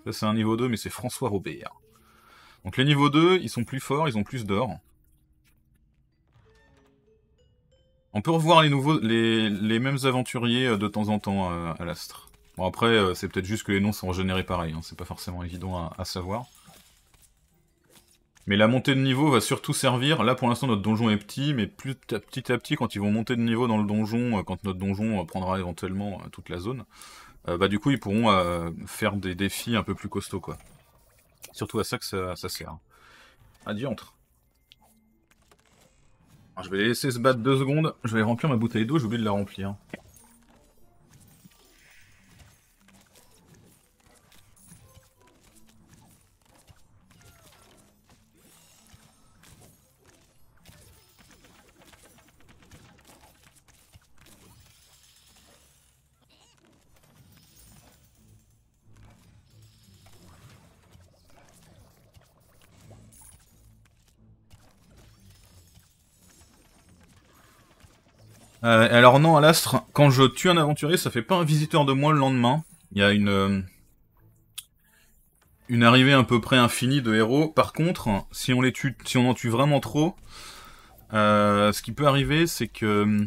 ça c'est un niveau 2 mais c'est François Robert. Donc les niveaux 2, ils sont plus forts, ils ont plus d'or. On peut revoir les, nouveaux, les, mêmes aventuriers euh, de temps en temps euh, à, l'astre. Bon après, euh, c'est peut-être juste que les noms sont régénérés pareil, hein. c'est pas forcément évident à, savoir. Mais la montée de niveau va surtout servir, là pour l'instant notre donjon est petit, mais plus petit à petit quand ils vont monter de niveau dans le donjon, quand notre donjon prendra éventuellement toute la zone, bah du coup ils pourront faire des défis un peu plus costauds quoi. Surtout à ça que ça, sert. À hein. entre je vais les laisser se battre deux secondes. Je vais remplir ma bouteille d'eau, j'ai oublié de la remplir. Euh, alors non, à l'astre, quand je tue un aventurier, ça fait pas un visiteur de moi le lendemain. Il y a une euh, une arrivée à peu près infinie de héros. Par contre, si on les tue, si on en tue vraiment trop, euh, ce qui peut arriver, c'est que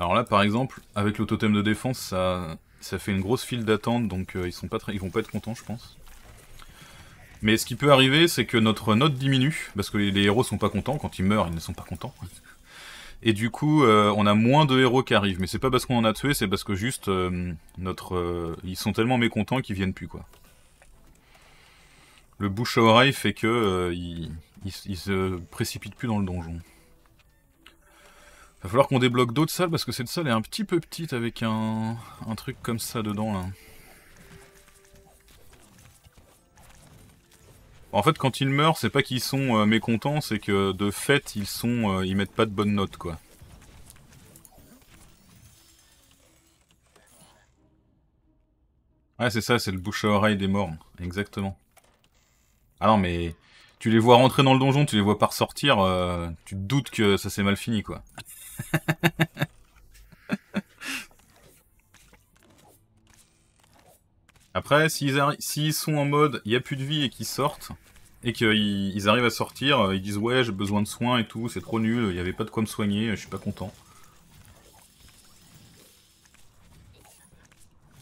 alors là, par exemple, avec le totem de défense, ça fait une grosse file d'attente, donc ils sont pas très, ils vont pas être contents, je pense. Mais ce qui peut arriver, c'est que notre note diminue, parce que les héros sont pas contents, quand ils meurent, ils ne sont pas contents. Et du coup, euh, on a moins de héros qui arrivent. Mais c'est pas parce qu'on en a tué, c'est parce que juste euh, notre, euh, ils sont tellement mécontents qu'ils viennent plus quoi. Le bouche à oreille fait que ils, se précipitent plus dans le donjon. Va falloir qu'on débloque d'autres salles parce que cette salle est un petit peu petite avec un, un truc comme ça dedans là. En fait, quand ils meurent, c'est pas qu'ils sont euh, mécontents, c'est que de fait, ils sont, euh, ils mettent pas de bonnes notes, quoi. Ouais, c'est ça, c'est le bouche à oreille des morts, exactement. Ah non, mais tu les vois rentrer dans le donjon, tu les vois pas ressortir, euh, tu te doutes que ça s'est mal fini, quoi. [LAUGHS] Après, s'ils sont en mode il n'y a plus de vie et qu'ils sortent, et qu'ils arrivent à sortir, euh, ils disent ouais j'ai besoin de soins et tout, c'est trop nul, il n'y avait pas de quoi me soigner, je suis pas content.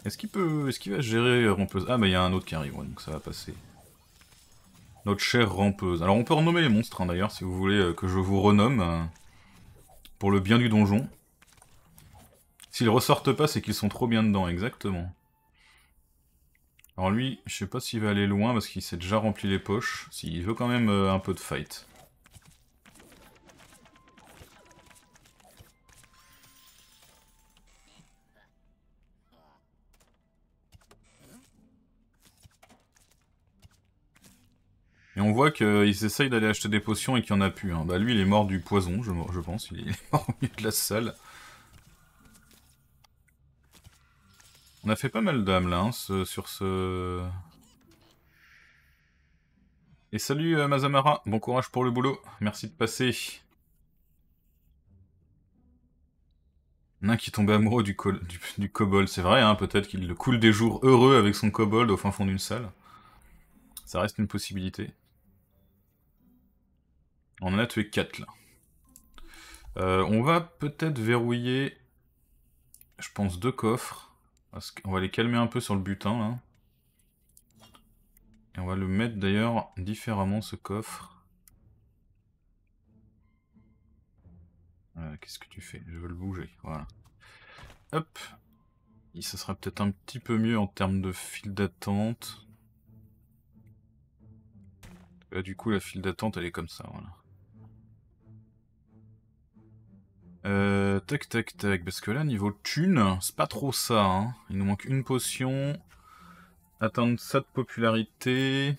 Est-ce qu'il peut. Est-ce qu'il va gérer euh, rampeuse Ah bah il y a un autre qui arrive, donc ça va passer. Notre chère rampeuse. Alors on peut renommer les monstres hein, d'ailleurs si vous voulez euh, que je vous renomme. pour le bien du donjon. S'ils ressortent pas, c'est qu'ils sont trop bien dedans, exactement. Alors lui, je sais pas s'il va aller loin parce qu'il s'est déjà rempli les poches. S'il veut quand même euh, un peu de fight. Et on voit qu'ils essayent d'aller acheter des potions et qu'il n'y en a plus. Hein. Bah lui, il est mort du poison, je, je pense. Il est [LAUGHS] mort au milieu de la salle. On a fait pas mal d'âmes là, hein, sur ce... Et salut euh, Mazamara, bon courage pour le boulot, merci de passer. Nain qui tombait amoureux du, co du, du c'est vrai, hein, peut-être qu'il coule des jours heureux avec son kobold au fin fond d'une salle. Ça reste une possibilité. On en a tué 4 là. Euh, on va peut-être verrouiller, je pense, deux coffres. On va les calmer un peu sur le butin, là. Et on va le mettre d'ailleurs différemment, ce coffre. Euh, qu'est-ce que tu fais Je veux le bouger, voilà. Hop Et ça sera peut-être un petit peu mieux en termes de file d'attente. du coup, la file d'attente, elle est comme ça, voilà. Euh, tac, tac, tac. Parce que là, niveau thune, c'est pas trop ça. Hein. Il nous manque une potion. Atteindre ça de popularité.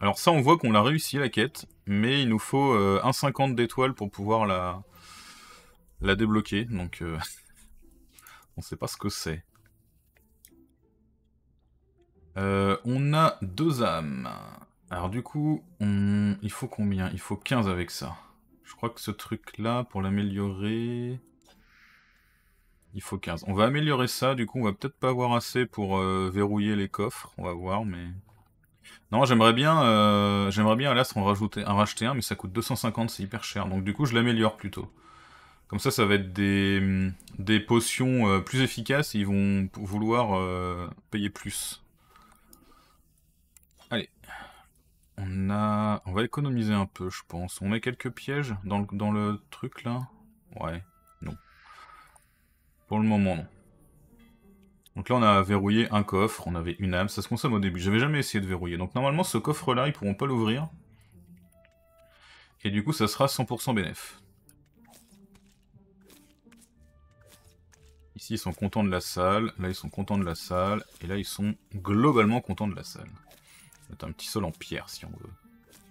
Alors ça, on voit qu'on l'a réussi, la quête. Mais il nous faut 1,50 euh, d'étoiles pour pouvoir la, la débloquer. Donc, euh, [LAUGHS] on sait pas ce que c'est. Euh, on a deux âmes. Alors du coup, il faut combien Il faut 15 avec ça. Je crois que ce truc-là, pour l'améliorer... Il faut 15. On va améliorer ça, du coup on va peut-être pas avoir assez pour euh, verrouiller les coffres, on va voir, mais... Non, j'aimerais bien, euh, j'aimerais bien à l'astre en, rajouter, en racheter un, mais ça coûte 250, c'est hyper cher, donc du coup je l'améliore plutôt. Comme ça, ça va être des, potions euh, plus efficaces ils vont vouloir payer plus. On a... On va économiser un peu, je pense. On met quelques pièges dans le, truc, là Ouais. Non. Pour le moment, non. Donc là, on a verrouillé un coffre, on avait une âme, ça se consomme au début. J'avais jamais essayé de verrouiller. Donc normalement, ce coffre-là, ils pourront pas l'ouvrir. Et du coup, ça sera 100% bénéf. Ici, ils sont contents de la salle. Là, ils sont contents de la salle. Et là, ils sont globalement contents de la salle mettre un petit sol en pierre, si on veut.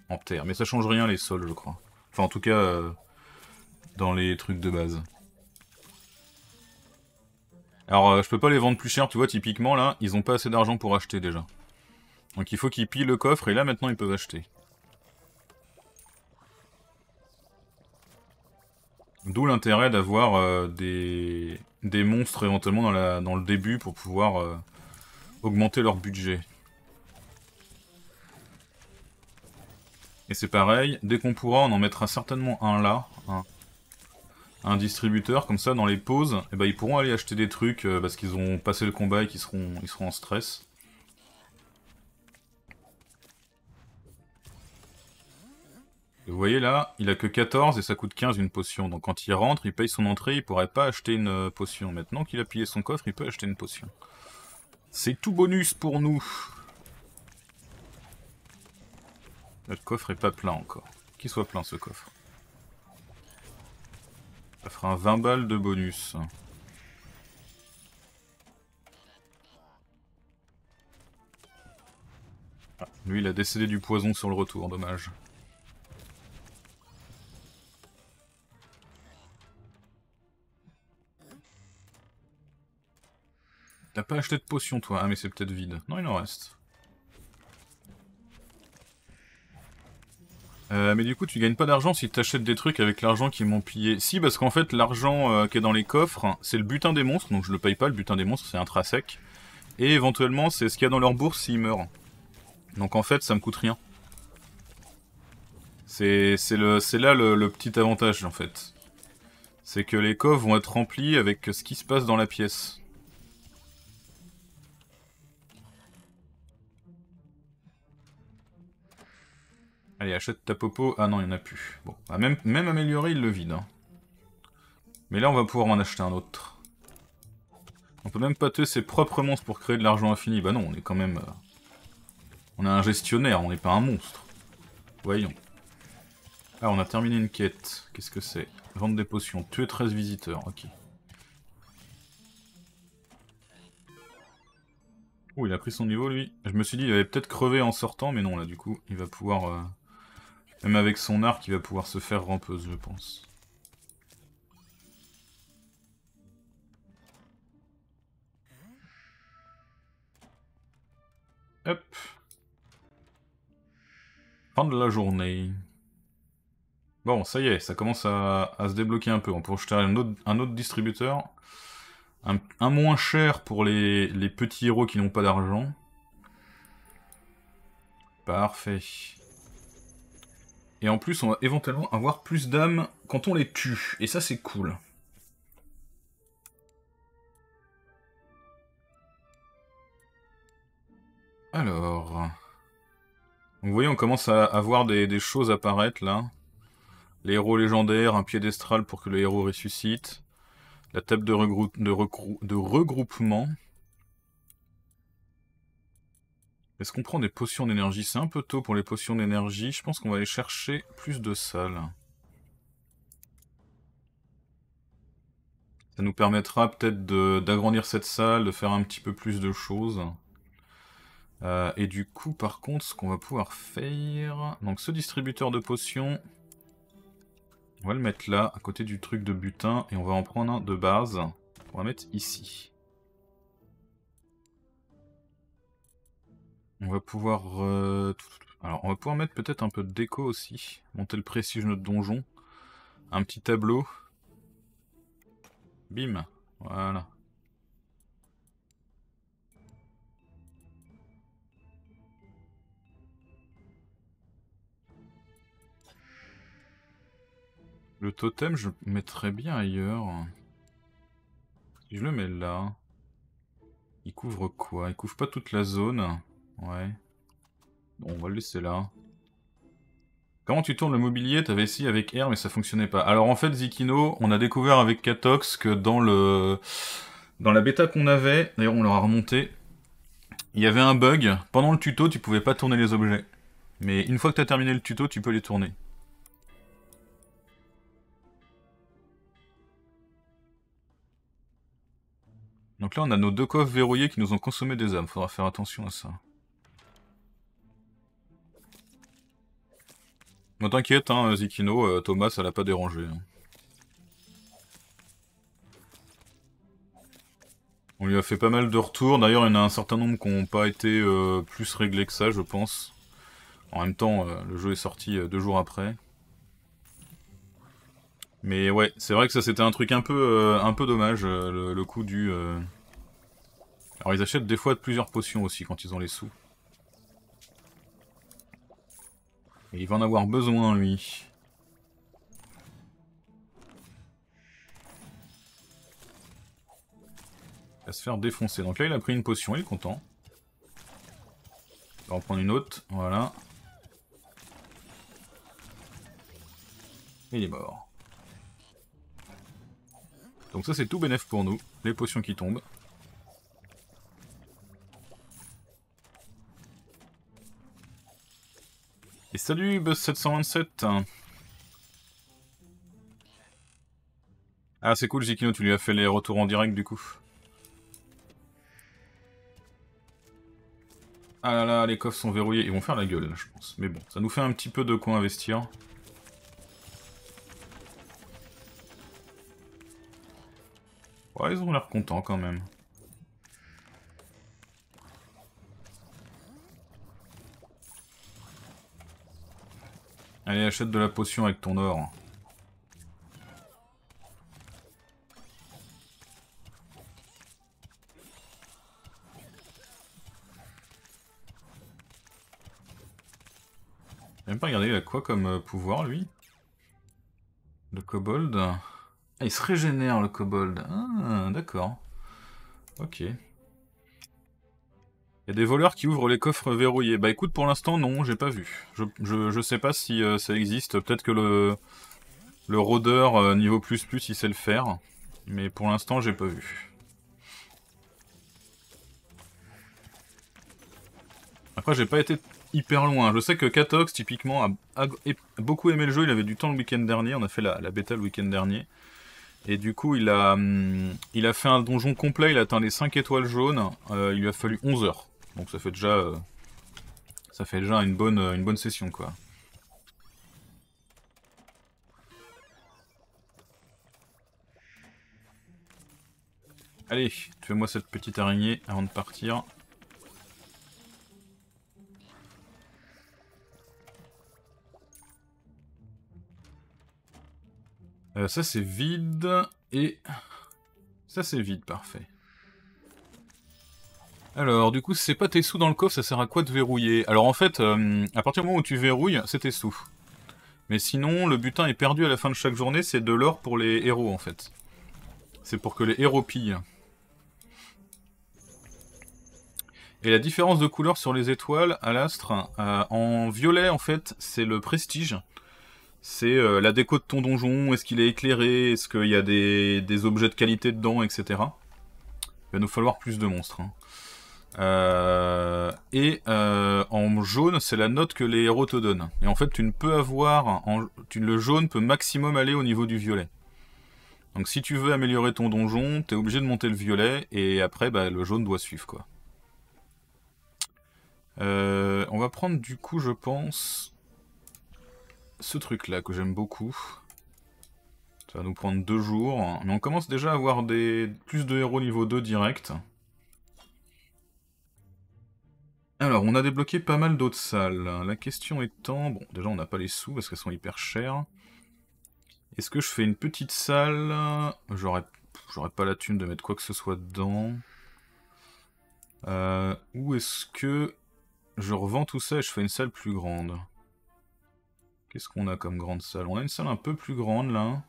En terre. Mais ça change rien, les sols, je crois. Enfin, en tout cas, euh, dans les trucs de base. Alors, euh, je peux pas les vendre plus cher, tu vois, typiquement, là, ils ont pas assez d'argent pour acheter, déjà. Donc il faut qu'ils pillent le coffre, et là, maintenant, ils peuvent acheter. D'où l'intérêt d'avoir euh, des... des monstres, éventuellement, dans, dans le début, pour pouvoir augmenter leur budget. Et c'est pareil, dès qu'on pourra, on en mettra certainement un là, un, distributeur, comme ça, dans les pauses, et eh ben, ils pourront aller acheter des trucs euh, parce qu'ils ont passé le combat et qu'ils seront, ils seront en stress. vous voyez là, il a que 14 et ça coûte 15 une potion. Donc quand il rentre, il paye son entrée, il pourrait pas acheter une euh, potion. Maintenant qu'il a pillé son coffre, il peut acheter une potion. C'est tout bonus pour nous. Notre coffre est pas plein encore. Qu'il soit plein ce coffre. Ça fera un 20 balles de bonus. Ah, lui, il a décédé du poison sur le retour, dommage. T'as pas acheté de potion, toi Ah, mais c'est peut-être vide. Non, il en reste. Euh, mais du coup, tu gagnes pas d'argent si tu achètes des trucs avec l'argent qu'ils m'ont pillé. Si, parce qu'en fait, l'argent euh, qui est dans les coffres, c'est le butin des monstres, donc je le paye pas, le butin des monstres, c'est sec. Et éventuellement, c'est ce qu'il y a dans leur bourse s'ils meurent. Donc en fait, ça me coûte rien. C'est là le, le, petit avantage, en fait. C'est que les coffres vont être remplis avec ce qui se passe dans la pièce. Allez, achète ta popo. Ah non, il n'y en a plus. Bon, bah, même, même amélioré, il le vide. Hein. Mais là, on va pouvoir en acheter un autre. On peut même pas tuer ses propres monstres pour créer de l'argent infini. Bah non, on est quand même... Euh, on est un gestionnaire, on n'est pas un monstre. Voyons. Ah, on a terminé une quête. Qu'est-ce que c'est Vendre des potions. Tuer 13 visiteurs, ok. Oh, il a pris son niveau, lui. Je me suis dit, il avait peut-être crevé en sortant, mais non, là, du coup, il va pouvoir... Euh, même avec son arc, il va pouvoir se faire rampeuse, je pense. Hop. Fin de la journée. Bon, ça y est, ça commence à, se débloquer un peu. On peut acheter un autre, distributeur. Un, moins cher pour les petits héros qui n'ont pas d'argent. Parfait. Et en plus, on va éventuellement avoir plus d'âmes quand on les tue. Et ça, c'est cool. Alors... Vous voyez, on commence à avoir des, choses apparaître, là. Les héros légendaires, un piédestral pour que le héros ressuscite. La table de regroupement. Est-ce qu'on prend des potions d'énergie C'est un peu tôt pour les potions d'énergie. Je pense qu'on va aller chercher plus de salles. Ça nous permettra peut-être d'agrandir cette salle, de faire un petit peu plus de choses. Euh, et du coup, par contre, ce qu'on va pouvoir faire... Donc ce distributeur de potions, on va le mettre là, à côté du truc de butin, et on va en prendre un de base. On va mettre ici. On va pouvoir. Euh, Alors, on va mettre peut-être un peu de déco aussi. Monter le prestige de notre donjon. Un petit tableau. Bim. Voilà. Le totem, je le mettrais bien ailleurs. Si je le mets là. Il couvre quoi Il couvre pas toute la zone. Ouais. Bon, on va le laisser là. Comment tu tournes le mobilier T'avais essayé avec R, mais ça fonctionnait pas. Alors en fait, Zikino, on a découvert avec Katox que dans le... Dans la bêta qu'on avait, d'ailleurs on leur a remonté, il y avait un bug. Pendant le tuto, tu pouvais pas tourner les objets. Mais une fois que tu as terminé le tuto, tu peux les tourner. Donc là, on a nos deux coffres verrouillés qui nous ont consommé des âmes. Faudra faire attention à ça. Non, t'inquiète, hein, Zikino, euh, Thomas, ça l'a pas dérangé. Hein. On lui a fait pas mal de retours. D'ailleurs, il y en a un certain nombre qui n'ont pas été euh, plus réglés que ça, je pense. En même temps, euh, le jeu est sorti deux jours après. Mais ouais, c'est vrai que ça, c'était un truc un peu, un peu dommage, le, coût coup du... Alors, ils achètent des fois plusieurs potions aussi, quand ils ont les sous. Et il va en avoir besoin, lui. Il va se faire défoncer. Donc là, il a pris une potion, il est content. On va en prendre une autre, voilà. Et il est mort. Donc ça, c'est tout bénef pour nous. Les potions qui tombent. salut, Buzz727. Ah, c'est cool, Zikino, tu lui as fait les retours en direct, du coup. Ah là là, les coffres sont verrouillés. Ils vont faire la gueule, là, je pense. Mais bon, ça nous fait un petit peu de quoi investir. Ouais, ils ont l'air contents, quand même. Allez, achète de la potion avec ton or. même pas regardé, il a quoi comme euh, pouvoir, lui Le kobold. Ah, il se régénère, le kobold. Ah, d'accord. Ok des voleurs qui ouvrent les coffres verrouillés. Bah écoute, pour l'instant, non, j'ai pas vu. Je, je, sais pas si euh, ça existe. Peut-être que le, le rôdeur euh, niveau plus plus, il sait le faire. Mais pour l'instant, j'ai pas vu. Après, j'ai pas été hyper loin. Je sais que Katox, typiquement, a, beaucoup aimé le jeu. Il avait du temps le week-end dernier. On a fait la, la bêta le week-end dernier. Et du coup, il a, hum, il a fait un donjon complet. Il a atteint les 5 étoiles jaunes. Euh, il lui a fallu 11 heures. Donc ça fait déjà, euh, ça fait déjà une bonne, une bonne session quoi. Allez, fais moi cette petite araignée avant de partir. Euh, ça c'est vide et ça c'est vide, parfait. Alors, du coup, c'est pas tes sous dans le coffre, ça sert à quoi de verrouiller Alors, en fait, euh, à partir du moment où tu verrouilles, c'est tes sous. Mais sinon, le butin est perdu à la fin de chaque journée, c'est de l'or pour les héros, en fait. C'est pour que les héros pillent. Et la différence de couleur sur les étoiles à l'astre, euh, en violet, en fait, c'est le prestige. C'est euh, la déco de ton donjon, est-ce qu'il est éclairé, est-ce qu'il y a des, objets de qualité dedans, etc. Il va nous falloir plus de monstres. Hein. Euh, et euh, en jaune, c'est la note que les héros te donnent. Et en fait, tu ne peux avoir. En, le jaune peut maximum aller au niveau du violet. Donc, si tu veux améliorer ton donjon, t'es obligé de monter le violet, et après, bah, le jaune doit suivre, quoi. Euh, on va prendre, du coup, je pense, ce truc-là, que j'aime beaucoup. Ça va nous prendre deux jours. Mais on commence déjà à avoir des plus de héros niveau 2 direct. Alors, on a débloqué pas mal d'autres salles. La question étant... Bon, déjà, on n'a pas les sous parce qu'elles sont hyper chères. Est-ce que je fais une petite salle J'aurais pas la thune de mettre quoi que ce soit dedans. Euh, ou est-ce que je revends tout ça et je fais une salle plus grande Qu'est-ce qu'on a comme grande salle On a une salle un peu plus grande, là.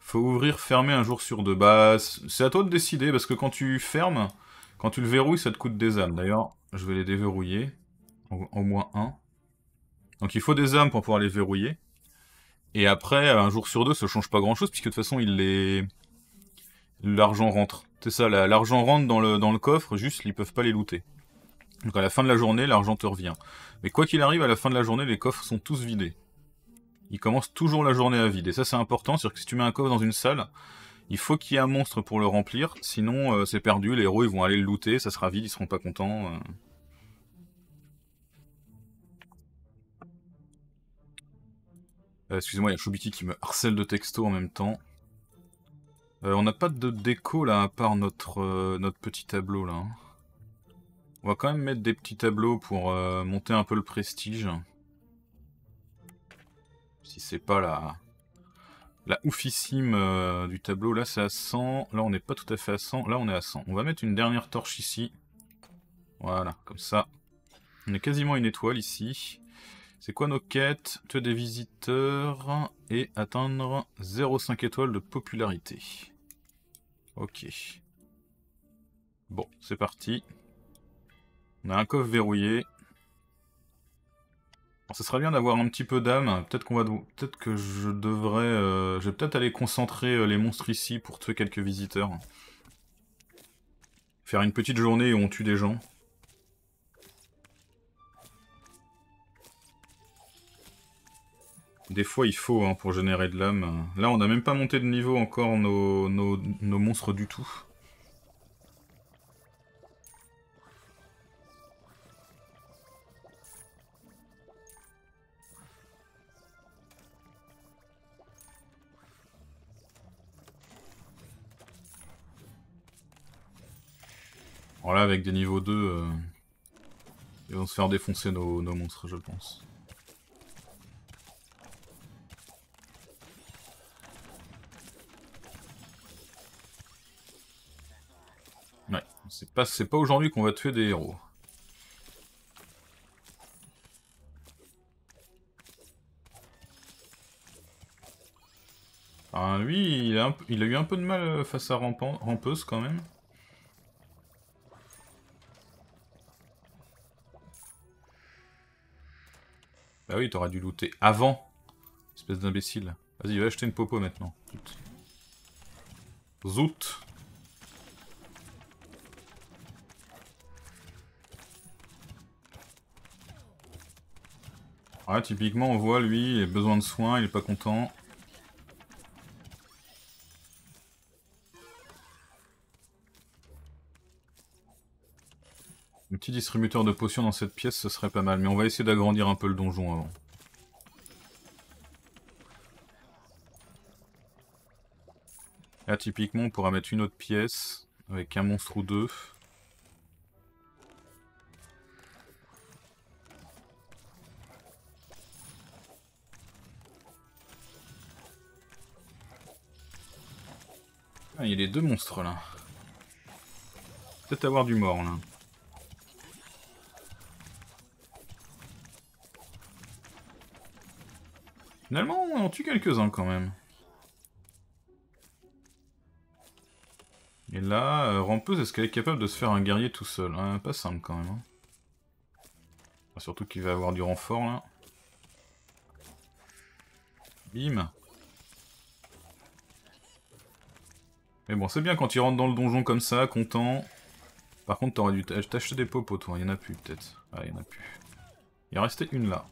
Faut ouvrir, fermer un jour sur deux. Bah, c'est à toi de décider, parce que quand tu fermes... Quand tu le verrouilles, ça te coûte des âmes. D'ailleurs, je vais les déverrouiller. Au, moins un. Donc il faut des âmes pour pouvoir les verrouiller. Et après, un jour sur deux, ça change pas grand-chose, puisque de toute façon, il les... L'argent rentre. C'est ça, l'argent rentre dans le, coffre, juste, ils peuvent pas les looter. Donc à la fin de la journée, l'argent te revient. Mais quoi qu'il arrive, à la fin de la journée, les coffres sont tous vidés. Ils commencent toujours la journée à vider. Ça, c'est important, c'est-à-dire que si tu mets un coffre dans une salle, il faut qu'il y ait un monstre pour le remplir, sinon euh, c'est perdu, les héros ils vont aller le looter, ça sera vide, ils seront pas contents. Euh. Euh, excusez-moi, il y a Choubity qui me harcèle de texto en même temps. on n'a pas de déco là, à part notre, notre petit tableau là. Hein. On va quand même mettre des petits tableaux pour monter un peu le prestige. Si c'est pas là la oufissime euh, du tableau. Là, c'est à 100. Là, on n'est pas tout à fait à 100. Là, on est à 100. On va mettre une dernière torche ici. Voilà, comme ça. On est quasiment une étoile ici. C'est quoi nos quêtes Tuer des visiteurs et atteindre 0,5 étoiles de popularité. Ok. Bon, c'est parti. On a un coffre verrouillé. Ce serait bien d'avoir un petit peu d'âme. Peut-être qu'on va, peut-être que je devrais, euh, je vais peut-être aller concentrer euh, les monstres ici pour tuer quelques visiteurs. Faire une petite journée où on tue des gens. Des fois il faut hein, pour générer de l'âme. Là on n'a même pas monté de niveau encore nos, monstres du tout. Alors là, avec des niveaux 2, euh, ils vont se faire défoncer nos, monstres, je pense. Ouais, c'est pas, pas aujourd'hui qu'on va tuer des héros. Ah, lui, il a, il a eu un peu de mal euh, face à Rampeuse quand même. Bah oui, t'aurais dû looter avant. Espèce d'imbécile. Vas-y, va acheter une popo maintenant. Zout. Ouais, typiquement, on voit, lui, il a besoin de soins, il est pas content. Un petit distributeur de potions dans cette pièce, ce serait pas mal. Mais on va essayer d'agrandir un peu le donjon avant. Là, typiquement, on pourra mettre une autre pièce avec un monstre ou deux. Ah, il y a les deux monstres là. Peut-être avoir du mort là. Finalement, on en tue quelques-uns quand même. Et là, euh, Rampeuse, est-ce qu'elle est capable de se faire un guerrier tout seul hein? Pas simple quand même. Hein. surtout qu'il va avoir du renfort là. Bim Mais bon, c'est bien quand il rentre dans le donjon comme ça, content. Par contre, t'aurais dû t'acheter des popos, toi. Il y en a plus, peut-être. Ah, il y en a plus. Il en restait une, là.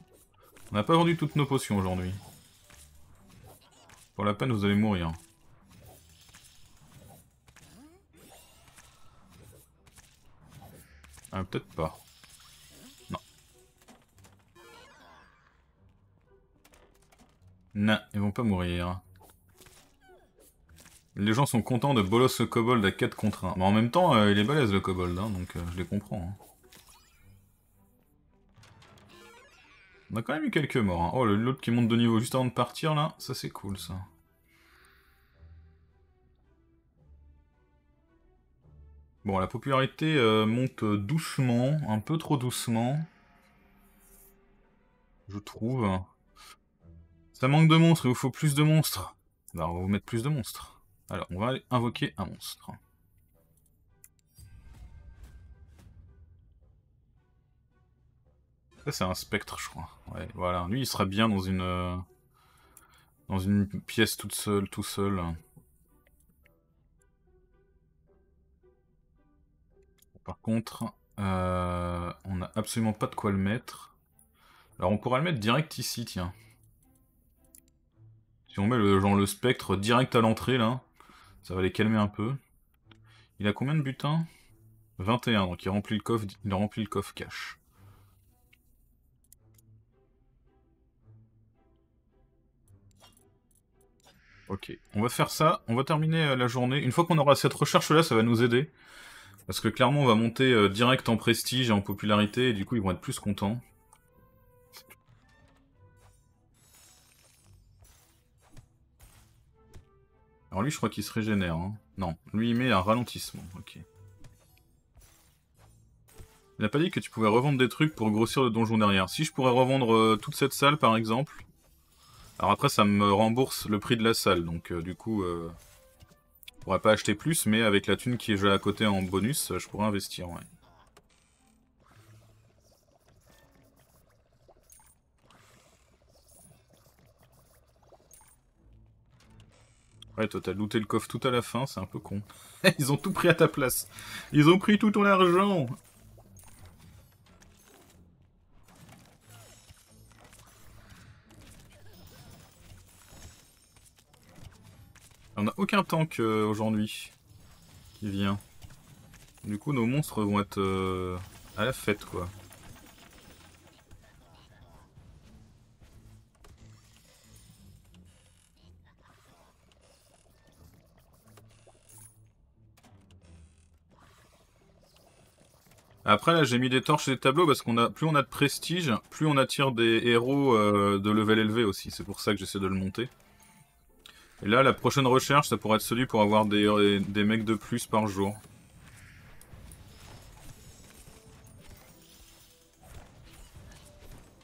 On n'a pas vendu toutes nos potions, aujourd'hui. Pour la peine, vous allez mourir. Ah, peut-être pas. Non. Non, ils vont pas mourir. Les gens sont contents de bolos le kobold à 4 contre 1. Mais en même temps, euh, il est balèze le kobold, hein, donc euh, je les comprends. Hein. On a quand même eu quelques morts. Hein. Oh, Oh, l'autre qui monte de niveau juste avant de partir, là. Ça, c'est cool, ça. Bon, la popularité euh, monte doucement, un peu trop doucement. Je trouve. Ça manque de monstres, il vous faut plus de monstres. Alors, bah, on va vous mettre plus de monstres. Alors, on va aller invoquer un monstre. c'est un spectre, je crois. voilà. Lui, il serait bien dans une... Euh, dans une pièce toute seule, tout seul. Par contre, euh, on n'a absolument pas de quoi le mettre. Alors, on pourra le mettre direct ici, tiens. Si on met le, genre, le spectre direct à l'entrée, là, ça va les calmer un peu. Il a combien de butins 21, donc il remplit le coffre, il remplit le coffre cash. Ok. On va faire ça, on va terminer euh, la journée. Une fois qu'on aura cette recherche-là, ça va nous aider. Parce que clairement, on va monter euh, direct en prestige et en popularité, et du coup, ils vont être plus contents. Alors lui, je crois qu'il se régénère. Hein. Non, lui, il met un ralentissement. Ok. Il n'a pas dit que tu pouvais revendre des trucs pour grossir le donjon derrière. Si je pourrais revendre euh, toute cette salle, par exemple, alors après, ça me rembourse le prix de la salle, donc euh, du coup, euh, je pourrais pas acheter plus, mais avec la thune qui est déjà à côté en bonus, euh, je pourrais investir, ouais. Ouais, toi, t'as looté le coffre tout à la fin, c'est un peu con. [LAUGHS] Ils ont tout pris à ta place. Ils ont pris tout ton argent. On a aucun tank euh, aujourd'hui qui vient. Du coup, nos monstres vont être euh, à la fête, quoi. Après là j'ai mis des torches et des tableaux parce qu'on a plus on a de prestige, plus on attire des héros euh, de level élevé aussi, c'est pour ça que j'essaie de le monter. Et là, la prochaine recherche, ça pourrait être celui pour avoir euh, des, mecs de plus par jour.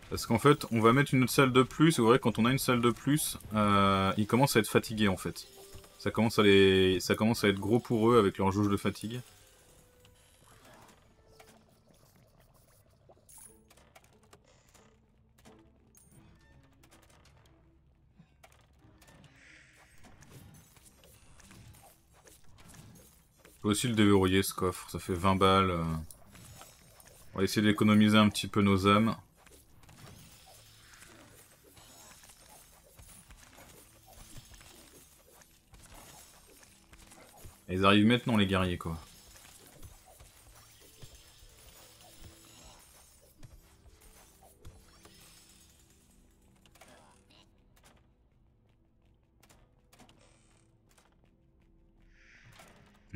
Parce qu'en fait, on va mettre une autre salle de plus, vous voyez quand on a une salle de plus, euh, ils commencent à être fatigués en fait. Ça commence à, ça commence à être gros pour eux avec leur jauge de fatigue. On aussi le déverrouiller ce coffre, ça fait 20 balles. Euh. On va essayer d'économiser un petit peu nos âmes. ils arrivent maintenant les guerriers quoi.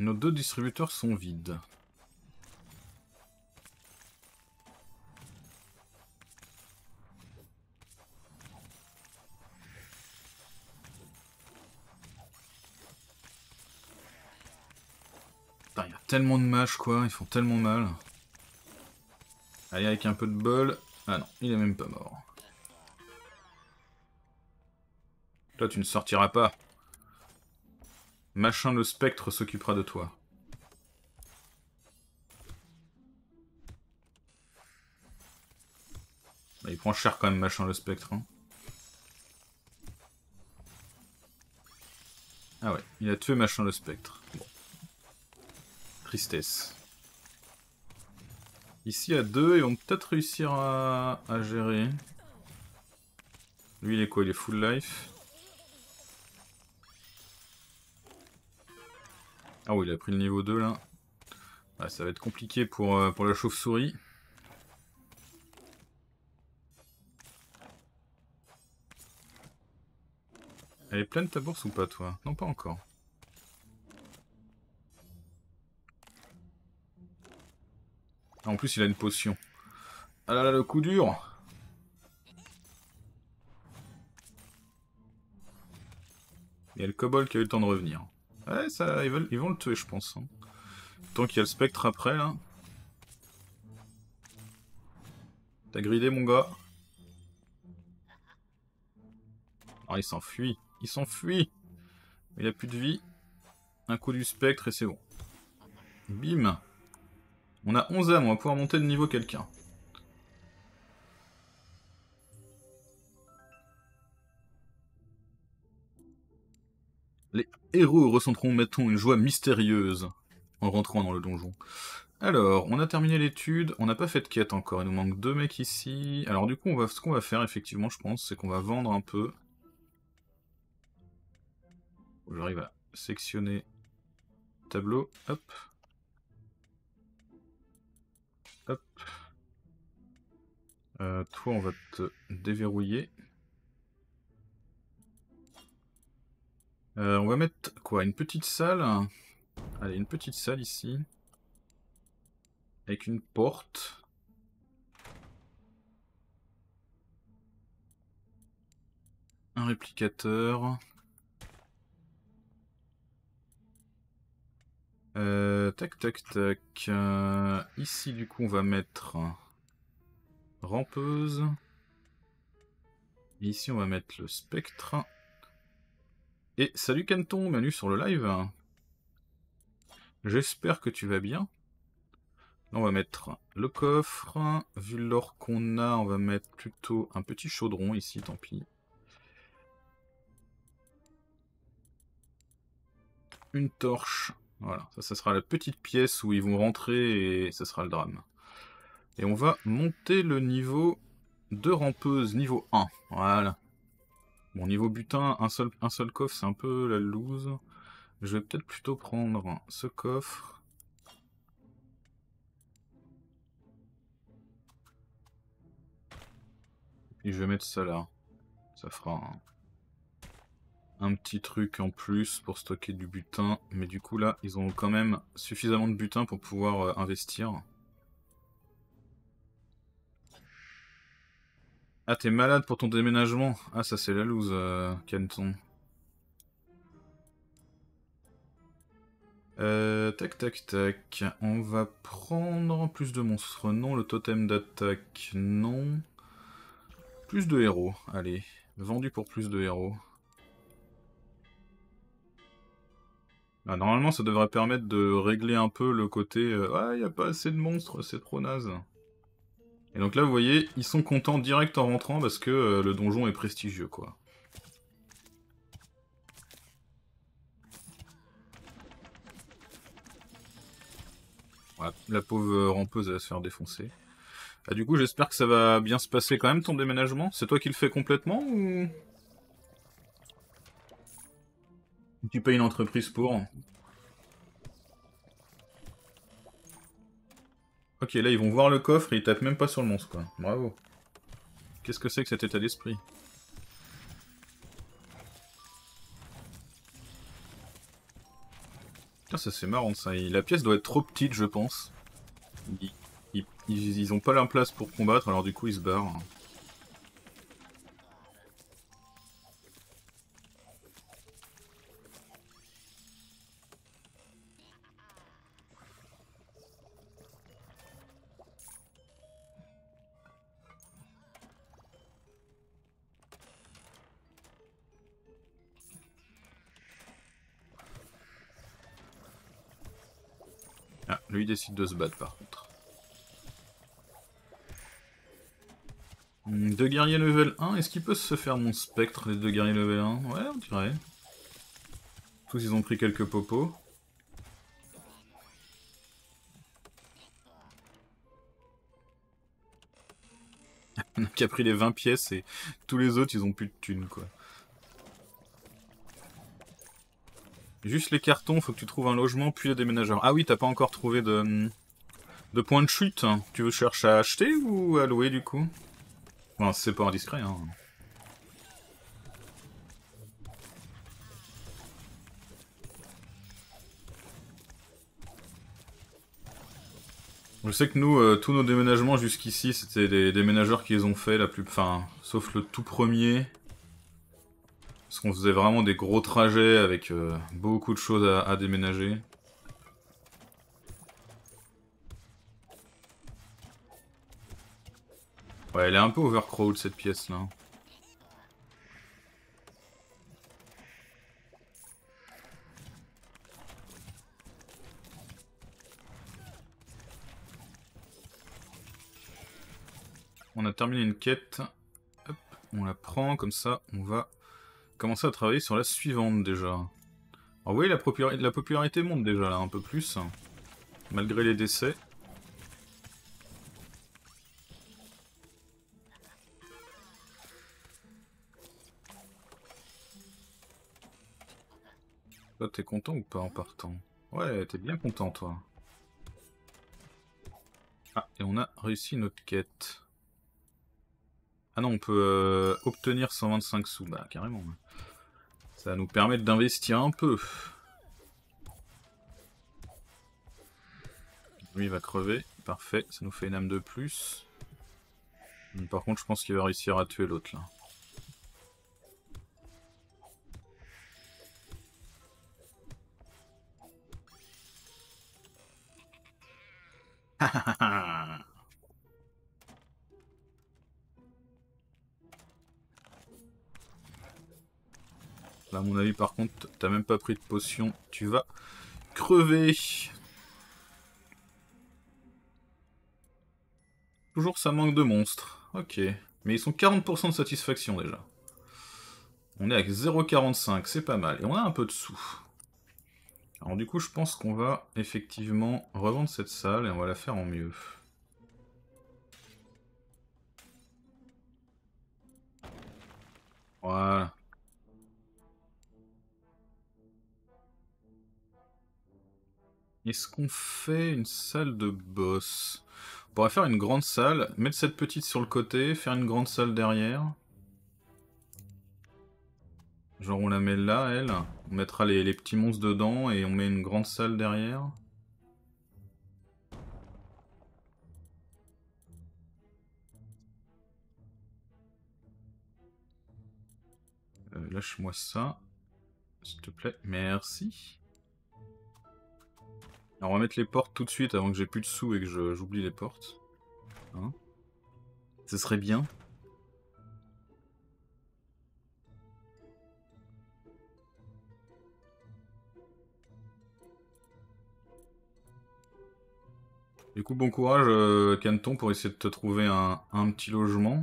Nos deux distributeurs sont vides. Il y a tellement de mâches quoi, ils font tellement mal. Allez, avec un peu de bol. Ah non, il est même pas mort. Toi, tu ne sortiras pas. Machin le spectre s'occupera de toi. Bah, il prend cher quand même, machin le spectre. Hein. Ah ouais, il a tué machin le spectre. Tristesse. Ici a deux, ils vont peut-être réussir à... à gérer. Lui il est quoi Il est full life Ah oui, il a pris le niveau 2 là. Bah, ça va être compliqué pour, euh, pour la chauve-souris. Elle est pleine ta bourse ou pas toi Non pas encore. Ah, en plus il a une potion. Ah là là le coup dur Il a le cobol qui a eu le temps de revenir. Ouais, ça, ils, veulent, ils vont le tuer, je pense. Hein. Tant qu'il y a le spectre après, là. Hein. T'as gridé, mon gars. Ah, il s'enfuit. Il s'enfuit. Il a plus de vie. Un coup du spectre et c'est bon. Bim. On a 11 âmes, on va pouvoir monter de niveau quelqu'un. héros ressentiront, mettons, une joie mystérieuse en rentrant dans le donjon. Alors, on a terminé l'étude, on n'a pas fait de quête encore, il nous manque deux mecs ici. Alors du coup, on va, ce qu'on va faire effectivement, je pense, c'est qu'on va vendre un peu. J'arrive à sectionner tableau, hop. Hop. Euh, toi, on va te déverrouiller. Euh, on va mettre quoi Une petite salle Allez, une petite salle ici. Avec une porte. Un réplicateur. Euh, tac, tac, tac. Euh, ici, du coup, on va mettre rampeuse. ici, on va mettre le spectre. Et salut Canton, bienvenue sur le live. J'espère que tu vas bien. On va mettre le coffre. Vu l'or qu'on a, on va mettre plutôt un petit chaudron ici, tant pis. Une torche. Voilà, ça, ça sera la petite pièce où ils vont rentrer et ça sera le drame. Et on va monter le niveau de rampeuse, niveau 1. Voilà. Bon, niveau butin, un seul, un seul coffre, c'est un peu la loose. Je vais peut-être plutôt prendre ce coffre. Et je vais mettre ça là. Ça fera un, petit truc en plus pour stocker du butin. Mais du coup là, ils ont quand même suffisamment de butin pour pouvoir euh, investir. Ah, t'es malade pour ton déménagement. Ah, ça c'est la loose, euh, Kenton. Canton. Euh, tac, tac, tac. On va prendre plus de monstres. Non, le totem d'attaque, non. Plus de héros, allez. Vendu pour plus de héros. Ah, normalement, ça devrait permettre de régler un peu le côté... Euh, ah, il a pas assez de monstres, c'est trop naze. Et donc là, vous voyez, ils sont contents direct en rentrant parce que euh, le donjon est prestigieux, quoi. la pauvre euh, rampeuse, va se faire défoncer. Ah, du coup, j'espère que ça va bien se passer quand même, ton déménagement. C'est toi qui le fais complètement ou... Tu payes une entreprise pour Ok, là ils vont voir le coffre et ils tapent même pas sur le monstre, quoi. Bravo. Qu'est-ce que c'est que cet état d'esprit ça c'est marrant ça. La pièce doit être trop petite, je pense. Ils, ils ont pas la place pour combattre, alors du coup ils se barrent. décide de se battre par contre. Hum, deux guerriers level 1, est-ce qu'il peut se faire mon spectre, les deux guerriers level 1 Ouais, on dirait. Tous ils ont pris quelques popos. [LAUGHS] qui a pris les 20 pièces et tous les autres ils ont plus de thunes quoi. Juste les cartons, faut que tu trouves un logement, puis des déménageurs. Ah oui, t'as pas encore trouvé de, de point de chute. Hein. Tu veux chercher à acheter ou à louer du coup c'est pas indiscret. Hein. Je sais que nous, euh, tous nos déménagements jusqu'ici, c'était des déménageurs qui les ont fait, la plus... enfin, sauf le tout premier. Parce qu'on faisait vraiment des gros trajets avec euh, beaucoup de choses à, déménager. Ouais, elle est un peu overcrowd cette pièce là. On a terminé une quête. Hop, on la prend comme ça, on va commencer à travailler sur la suivante déjà. Alors, vous voyez, la, popularité, monte déjà là, un peu plus, malgré les décès. Toi, t'es content ou pas en partant Ouais, t'es bien content, toi. Ah, et on a réussi notre quête. Ah non, on peut euh, obtenir 125 sous. Bah, carrément. Ça va nous permettre d'investir un peu. Lui, il va crever. Parfait, ça nous fait une âme de plus. par contre, je pense qu'il va réussir à tuer l'autre, là. Là, à mon avis, par contre, t'as même pas pris de potion. Tu vas crever. Toujours ça manque de monstres. Ok. Mais ils sont 40% de satisfaction déjà. On est avec 0,45, c'est pas mal. Et on a un peu de sous. Alors du coup, je pense qu'on va effectivement revendre cette salle et on va la faire en mieux. Voilà. Est-ce qu'on fait une salle de boss On pourrait faire une grande salle, mettre cette petite sur le côté, faire une grande salle derrière. Genre on la met là, elle. On mettra les, petits monstres dedans et on met une grande salle derrière. Euh, lâche-moi ça. S'il te plaît. Merci on va mettre les portes tout de suite avant que j'ai plus de sous et que j'oublie les portes. Hein Ce serait bien. Du coup, bon courage, euh, Canton, pour essayer de te trouver un, petit logement.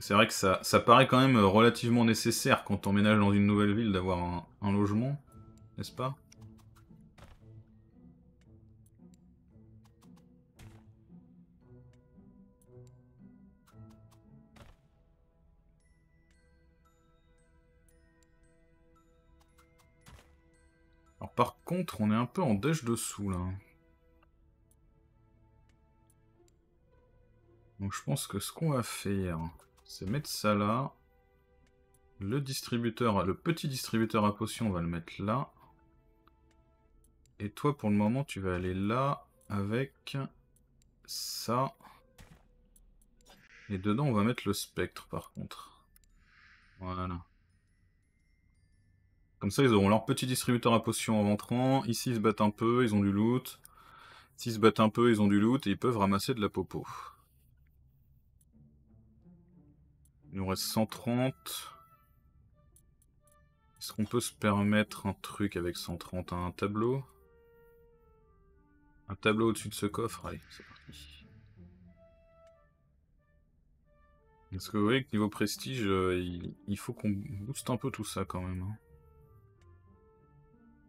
C'est vrai que ça, ça, paraît quand même relativement nécessaire quand on ménage dans une nouvelle ville d'avoir un logement, n'est-ce pas par contre, on est un peu en déche dessous, là. Donc je pense que ce qu'on va faire, c'est mettre ça là. Le distributeur, le petit distributeur à potions, on va le mettre là. Et toi, pour le moment, tu vas aller là avec ça. Et dedans, on va mettre le spectre, par contre. Voilà. Comme ça, ils auront leur petit distributeur à potions en rentrant. Ici, ils se battent un peu, ils ont du loot. S'ils se battent un peu, ils ont du loot et ils peuvent ramasser de la popo. Il nous reste 130. Est-ce qu'on peut se permettre un truc avec 130 Un tableau Un tableau au-dessus de ce coffre Allez, c'est parti. Parce que vous voyez que niveau prestige, euh, il, faut qu'on booste un peu tout ça quand même. Hein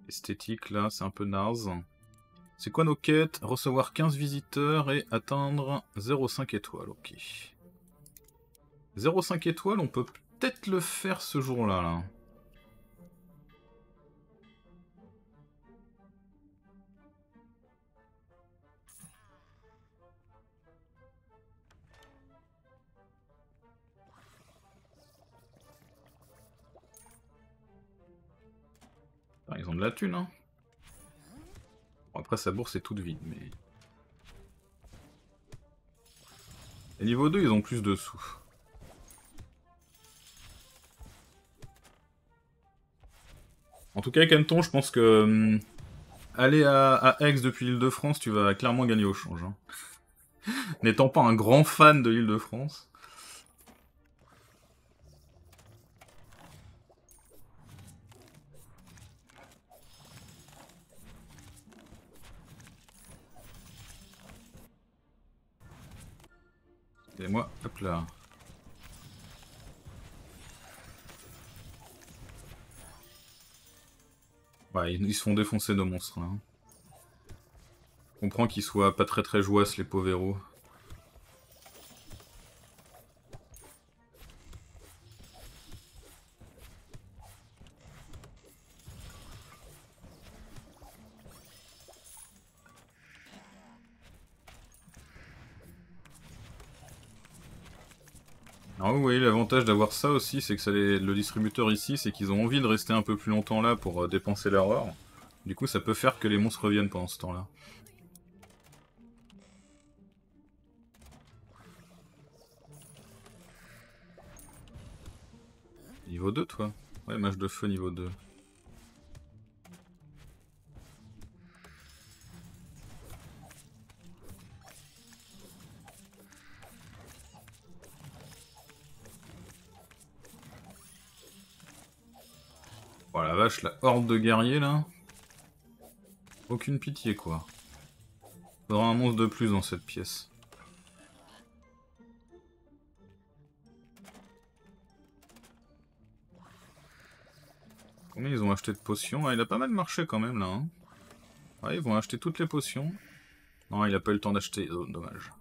esthétique là, c'est un peu naze. C'est quoi nos quêtes Recevoir 15 visiteurs et atteindre 0,5 étoiles, ok. 0,5 étoiles, on peut peut-être le faire ce jour-là. Là. ils ont de la thune, hein. Bon, après, sa bourse est toute vide, mais... Et niveau 2, ils ont plus de sous. En tout cas, Kenton, je pense que... Hum, aller à, Aix depuis l'île de France, tu vas clairement gagner au change. Hein. [LAUGHS] N'étant pas un grand fan de l'île de France... Et moi, hop là. Ouais, bah, ils, se font défoncer nos monstres hein. Je comprends qu'ils soient pas très très joyeux les pauvres héros. oui, l'avantage d'avoir ça aussi, c'est que le distributeur ici, c'est qu'ils ont envie de rester un peu plus longtemps là pour euh, dépenser leur or. Du coup, ça peut faire que les monstres reviennent pendant ce temps-là. Niveau 2, toi Ouais, mage de feu niveau 2. Oh la vache, la horde de guerriers là. Aucune pitié quoi. Faudra un monstre de plus dans cette pièce. Combien ils ont acheté de potions Ah, il a pas mal marché quand même là. Ah, ils vont acheter toutes les potions. Non, il a pas eu le temps d'acheter. Oh, dommage.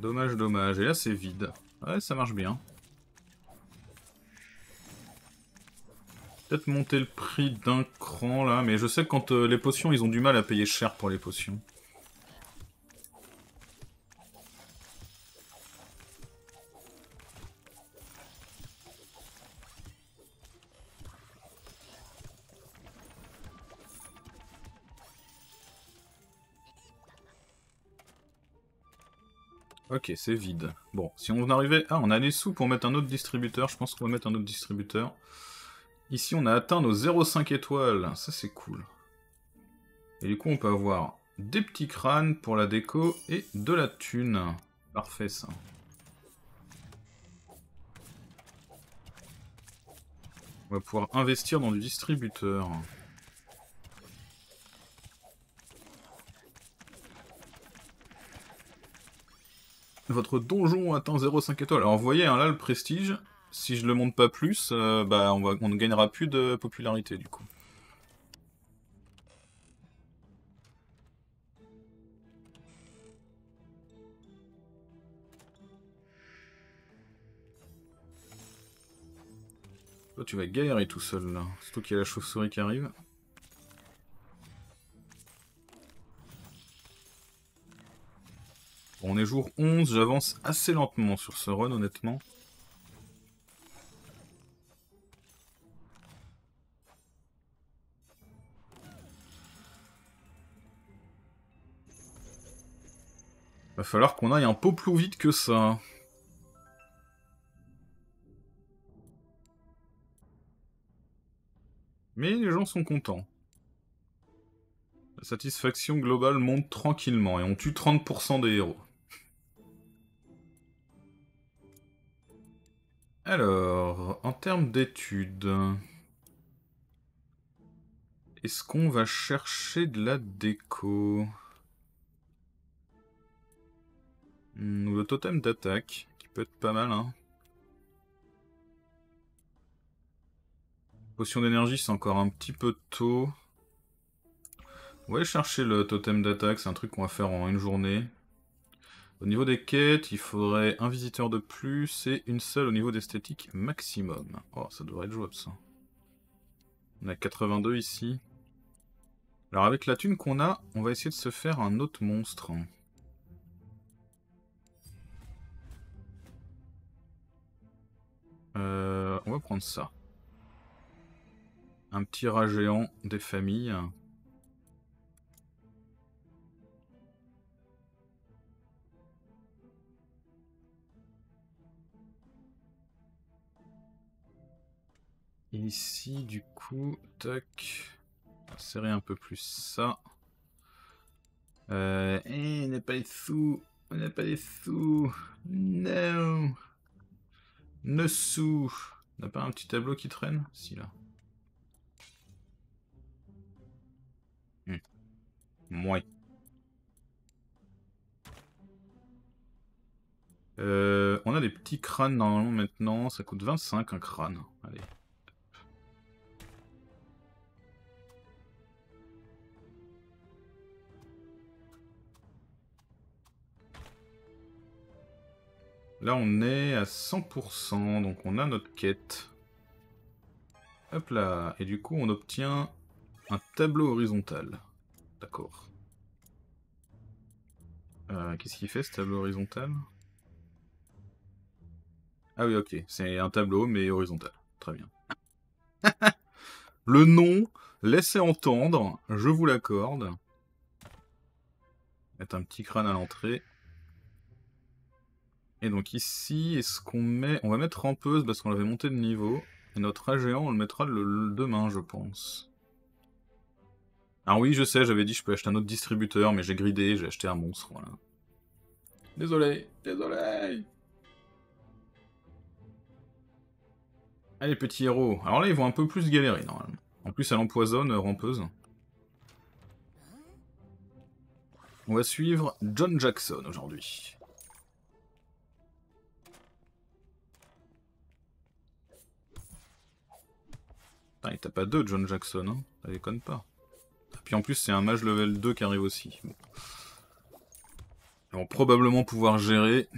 Dommage, dommage. Et là, c'est vide. Ouais, ça marche bien. peut-être monter le prix d'un cran là, mais je sais que quand euh, les potions, ils ont du mal à payer cher pour les potions. Ok, c'est vide. Bon, si on arrivait... Ah, on a les sous pour mettre un autre distributeur. Je pense qu'on va mettre un autre distributeur. Ici, on a atteint nos 0,5 étoiles. Ça, c'est cool. Et du coup, on peut avoir des petits crânes pour la déco et de la thune. Parfait, ça. On va pouvoir investir dans du distributeur. Votre donjon atteint 0,5 étoiles. Alors vous voyez, hein, là, le prestige, si je le monte pas plus, euh, bah on, ne gagnera plus de popularité du coup. Toi tu vas galérer tout seul là, surtout qu'il y a la chauve-souris qui arrive. on est jour 11, j'avance assez lentement sur ce run honnêtement. Il falloir qu'on aille un peu plus vite que ça. Mais les gens sont contents. La satisfaction globale monte tranquillement et on tue 30% des héros. Alors, en termes d'études, est-ce qu'on va chercher de la déco Hmm, le totem d'attaque, qui peut être pas mal. Hein. Potion d'énergie, c'est encore un petit peu tôt. On va aller chercher le totem d'attaque, c'est un truc qu'on va faire en une journée. Au niveau des quêtes, il faudrait un visiteur de plus et une seule au niveau d'esthétique maximum. Oh, ça devrait être jouable ça. On a 82 ici. Alors avec la thune qu'on a, on va essayer de se faire un autre monstre. Euh, on va prendre ça. Un petit rat géant des familles. ici, du coup, tac, on serrer un peu plus ça. Euh, eh, on n'a pas les sous, on n'a pas les sous, non Nessou N'a pas un petit tableau qui traîne Si, là. Hmm. Moi. Euh, on a des petits crânes normalement maintenant, ça coûte 25 un crâne. Là, on est à 100%, donc on a notre quête. Hop là, et du coup, on obtient un tableau horizontal. D'accord. Euh, qu'est-ce qu'il fait, ce tableau horizontal Ah oui, ok, c'est un tableau, mais horizontal. Très bien. [LAUGHS] Le nom, laissez entendre, je vous l'accorde. Mettre un petit crâne à l'entrée. Et donc ici, est-ce qu'on met... On va mettre rampeuse parce qu'on l'avait monté de niveau. Et notre A géant, on le mettra le, demain, je pense. Ah oui, je sais, j'avais dit je peux acheter un autre distributeur, mais j'ai gridé, j'ai acheté un monstre, voilà. Désolé, désolé Allez, petits héros. Alors là, ils vont un peu plus galérer, normalement. En plus, elle empoisonne, euh, rampeuse. On va suivre John Jackson, aujourd'hui. il tape à John Jackson, hein Ça déconne pas. Et puis en plus, c'est un mage level 2 qui arrive aussi. On Ils vont probablement pouvoir gérer.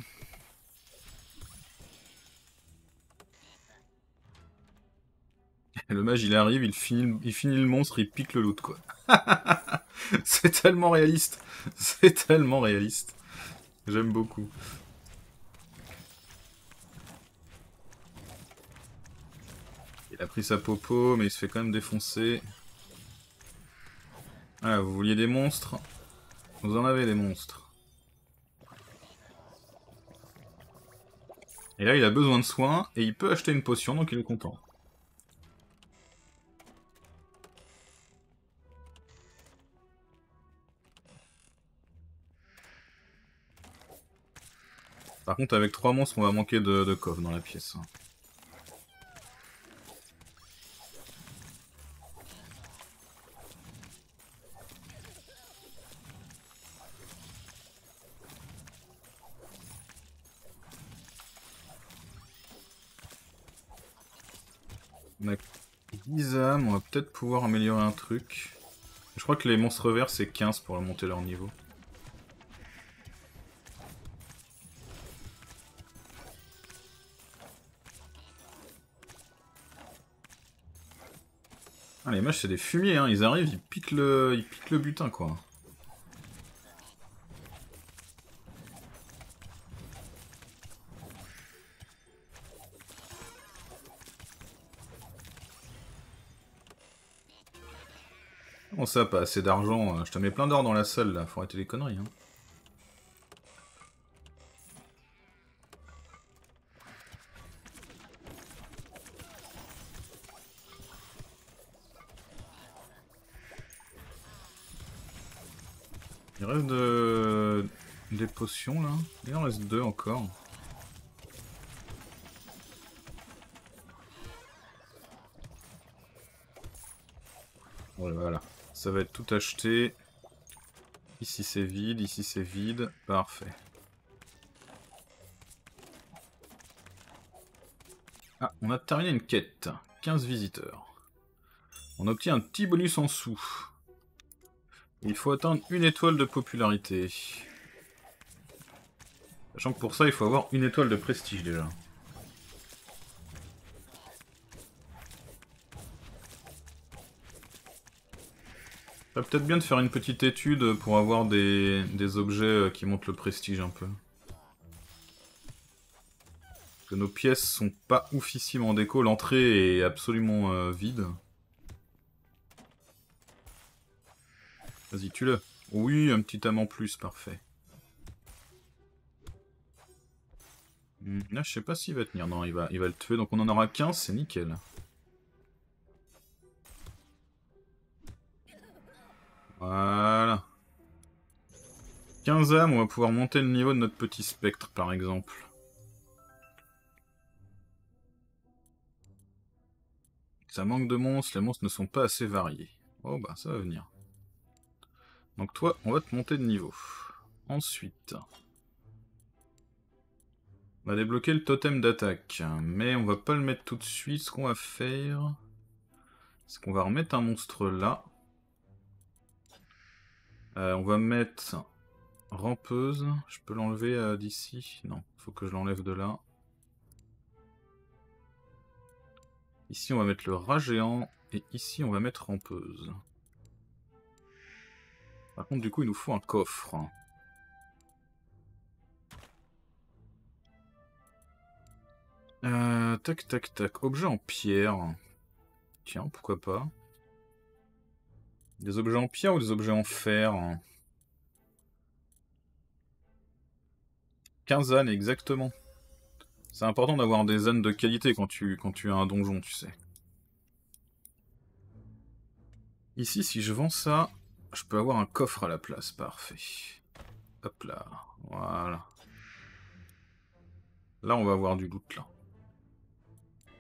Le mage, il arrive, il finit, il finit le monstre, il pique le loot, quoi. [LAUGHS] c'est tellement réaliste. C'est tellement réaliste. J'aime beaucoup. Il a pris sa popo, mais il se fait quand même défoncer. Ah, vous vouliez des monstres Vous en avez des monstres. Et là, il a besoin de soins, et il peut acheter une potion, donc il est content. Par contre, avec trois monstres, on va manquer de, coffre dans la pièce. Hein. Isam, on va peut-être pouvoir améliorer un truc. Je crois que les monstres verts c'est 15 pour monter leur niveau. Ah, les mages c'est des fumiers, hein. ils arrivent, ils piquent le, ils piquent le butin quoi. Bon oh, ça, pas assez d'argent. Euh, je te mets plein d'or dans la salle là, faut arrêter les conneries. Hein. Il reste de... des potions là. Il en reste deux encore. Oh, voilà. Ça va être tout acheté. Ici c'est vide, ici c'est vide. Parfait. Ah, on a terminé une quête. 15 visiteurs. On obtient un petit bonus en sous. Il faut atteindre une étoile de popularité. Sachant que pour ça, il faut avoir une étoile de prestige déjà. peut-être bien de faire une petite étude pour avoir des, objets euh, qui montrent le prestige un peu. Parce que nos pièces sont pas oufissimes en déco, l'entrée est absolument euh, vide. Vas-y, tue-le. Oui, un petit âme en plus, parfait. Hmm, là, je sais pas s'il va tenir. Non, il va, il va le tuer, donc on en aura 15, c'est nickel. Voilà. 15 âmes, on va pouvoir monter le niveau de notre petit spectre, par exemple. Ça manque de monstres, les monstres ne sont pas assez variés. Oh bah, ça va venir. Donc toi, on va te monter de niveau. Ensuite... On va débloquer le totem d'attaque, mais on va pas le mettre tout de suite. Ce qu'on va faire, c'est qu'on va remettre un monstre là. Euh, on va mettre rampeuse. Je peux l'enlever euh, d'ici Non, faut que je l'enlève de là. Ici, on va mettre le rat géant. Et ici, on va mettre rampeuse. Par contre, du coup, il nous faut un coffre. Euh, tac, tac, tac. Objet en pierre. Tiens, pourquoi pas. Des objets en pierre ou des objets en fer 15 hein. ânes, exactement. C'est important d'avoir des ânes de qualité quand tu, quand tu as un donjon, tu sais. Ici, si je vends ça, je peux avoir un coffre à la place, parfait. Hop là, voilà. Là, on va avoir du loot, là.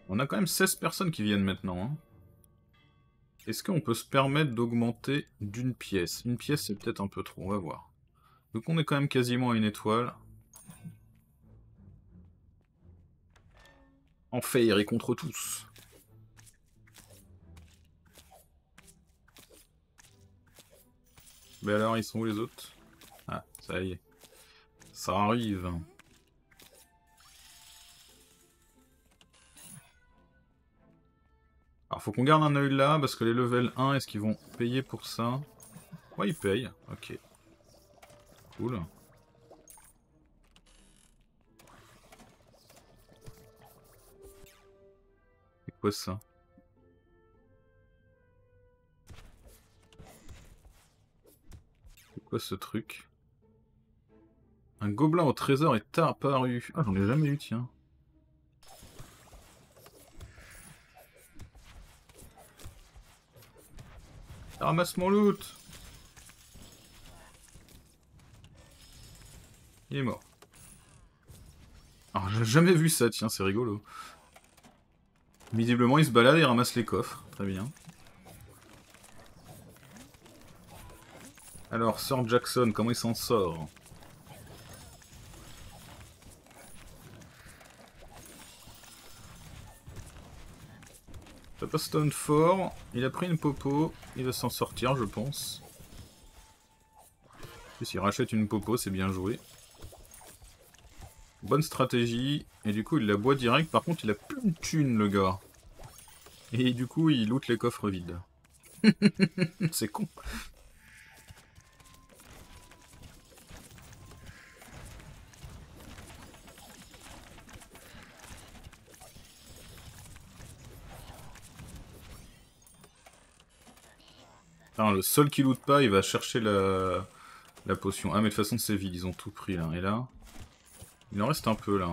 On a quand même 16 personnes qui viennent maintenant, hein. Est-ce qu'on peut se permettre d'augmenter d'une pièce Une pièce, c'est peut-être un peu trop, on va voir. Donc on est quand même quasiment à une étoile. En fair et contre tous. Mais alors, ils sont où les autres Ah, ça y est. Ça arrive. faut qu'on garde un œil là, parce que les level 1, est-ce qu'ils vont payer pour ça Ouais, ils payent. Ok. Cool. C'est quoi ça C'est quoi ce truc Un gobelin au trésor est apparu. Ah, j'en ai jamais eu, tiens. Ramasse mon loot Il est mort. Alors, ah, j'ai jamais vu ça, tiens, c'est rigolo. Visiblement, il se balade et ramasse les coffres. Très bien. Alors, Sir Jackson, comment il s'en sort Papa Stone fort, il a pris une popo, il va s'en sortir je pense. Et s'il rachète une popo, c'est bien joué. Bonne stratégie, et du coup il la boit direct, par contre il a plus de thunes le gars. Et du coup il loot les coffres vides. [LAUGHS] c'est con. le seul qui loot pas, il va chercher la, potion. Ah, mais de toute façon, c'est vide, ils ont tout pris là. Et là Il en reste un peu là.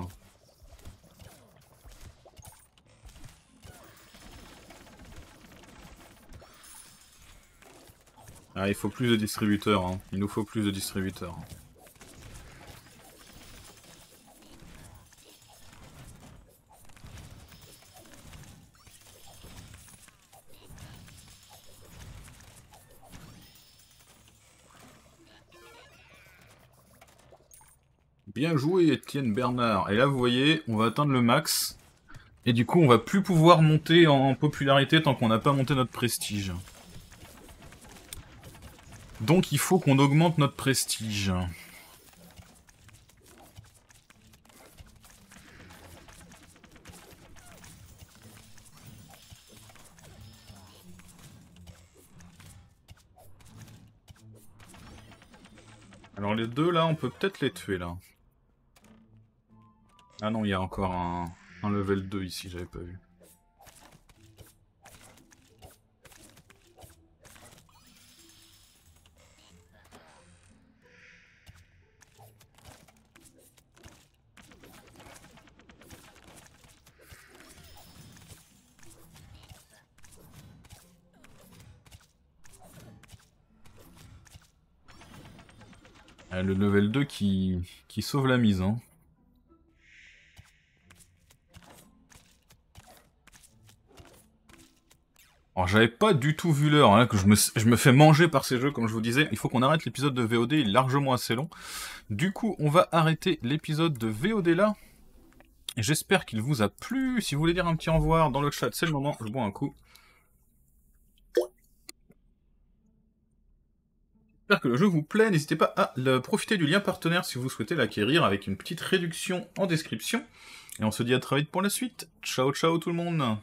Ah, il faut plus de distributeurs, hein. il nous faut plus de distributeurs. bien joué, Étienne Bernard. Et là, vous voyez, on va atteindre le max. Et du coup, on va plus pouvoir monter en popularité tant qu'on n'a pas monté notre prestige. Donc, il faut qu'on augmente notre prestige. Alors les deux là, on peut peut-être les tuer là. Ah non, il y a encore un, un level 2 ici, j'avais pas vu. Ah, le level 2 qui, qui sauve la mise. Hein. Alors j'avais pas du tout vu l'heure, hein, que je me, fais manger par ces jeux, comme je vous disais. Il faut qu'on arrête l'épisode de VOD, il est largement assez long. Du coup, on va arrêter l'épisode de VOD là. J'espère qu'il vous a plu. Si vous voulez dire un petit au revoir dans le chat, c'est le moment, je bois un coup. J'espère que le jeu vous plaît, n'hésitez pas à profiter du lien partenaire si vous souhaitez l'acquérir avec une petite réduction en description. Et on se dit à très vite pour la suite. Ciao ciao tout le monde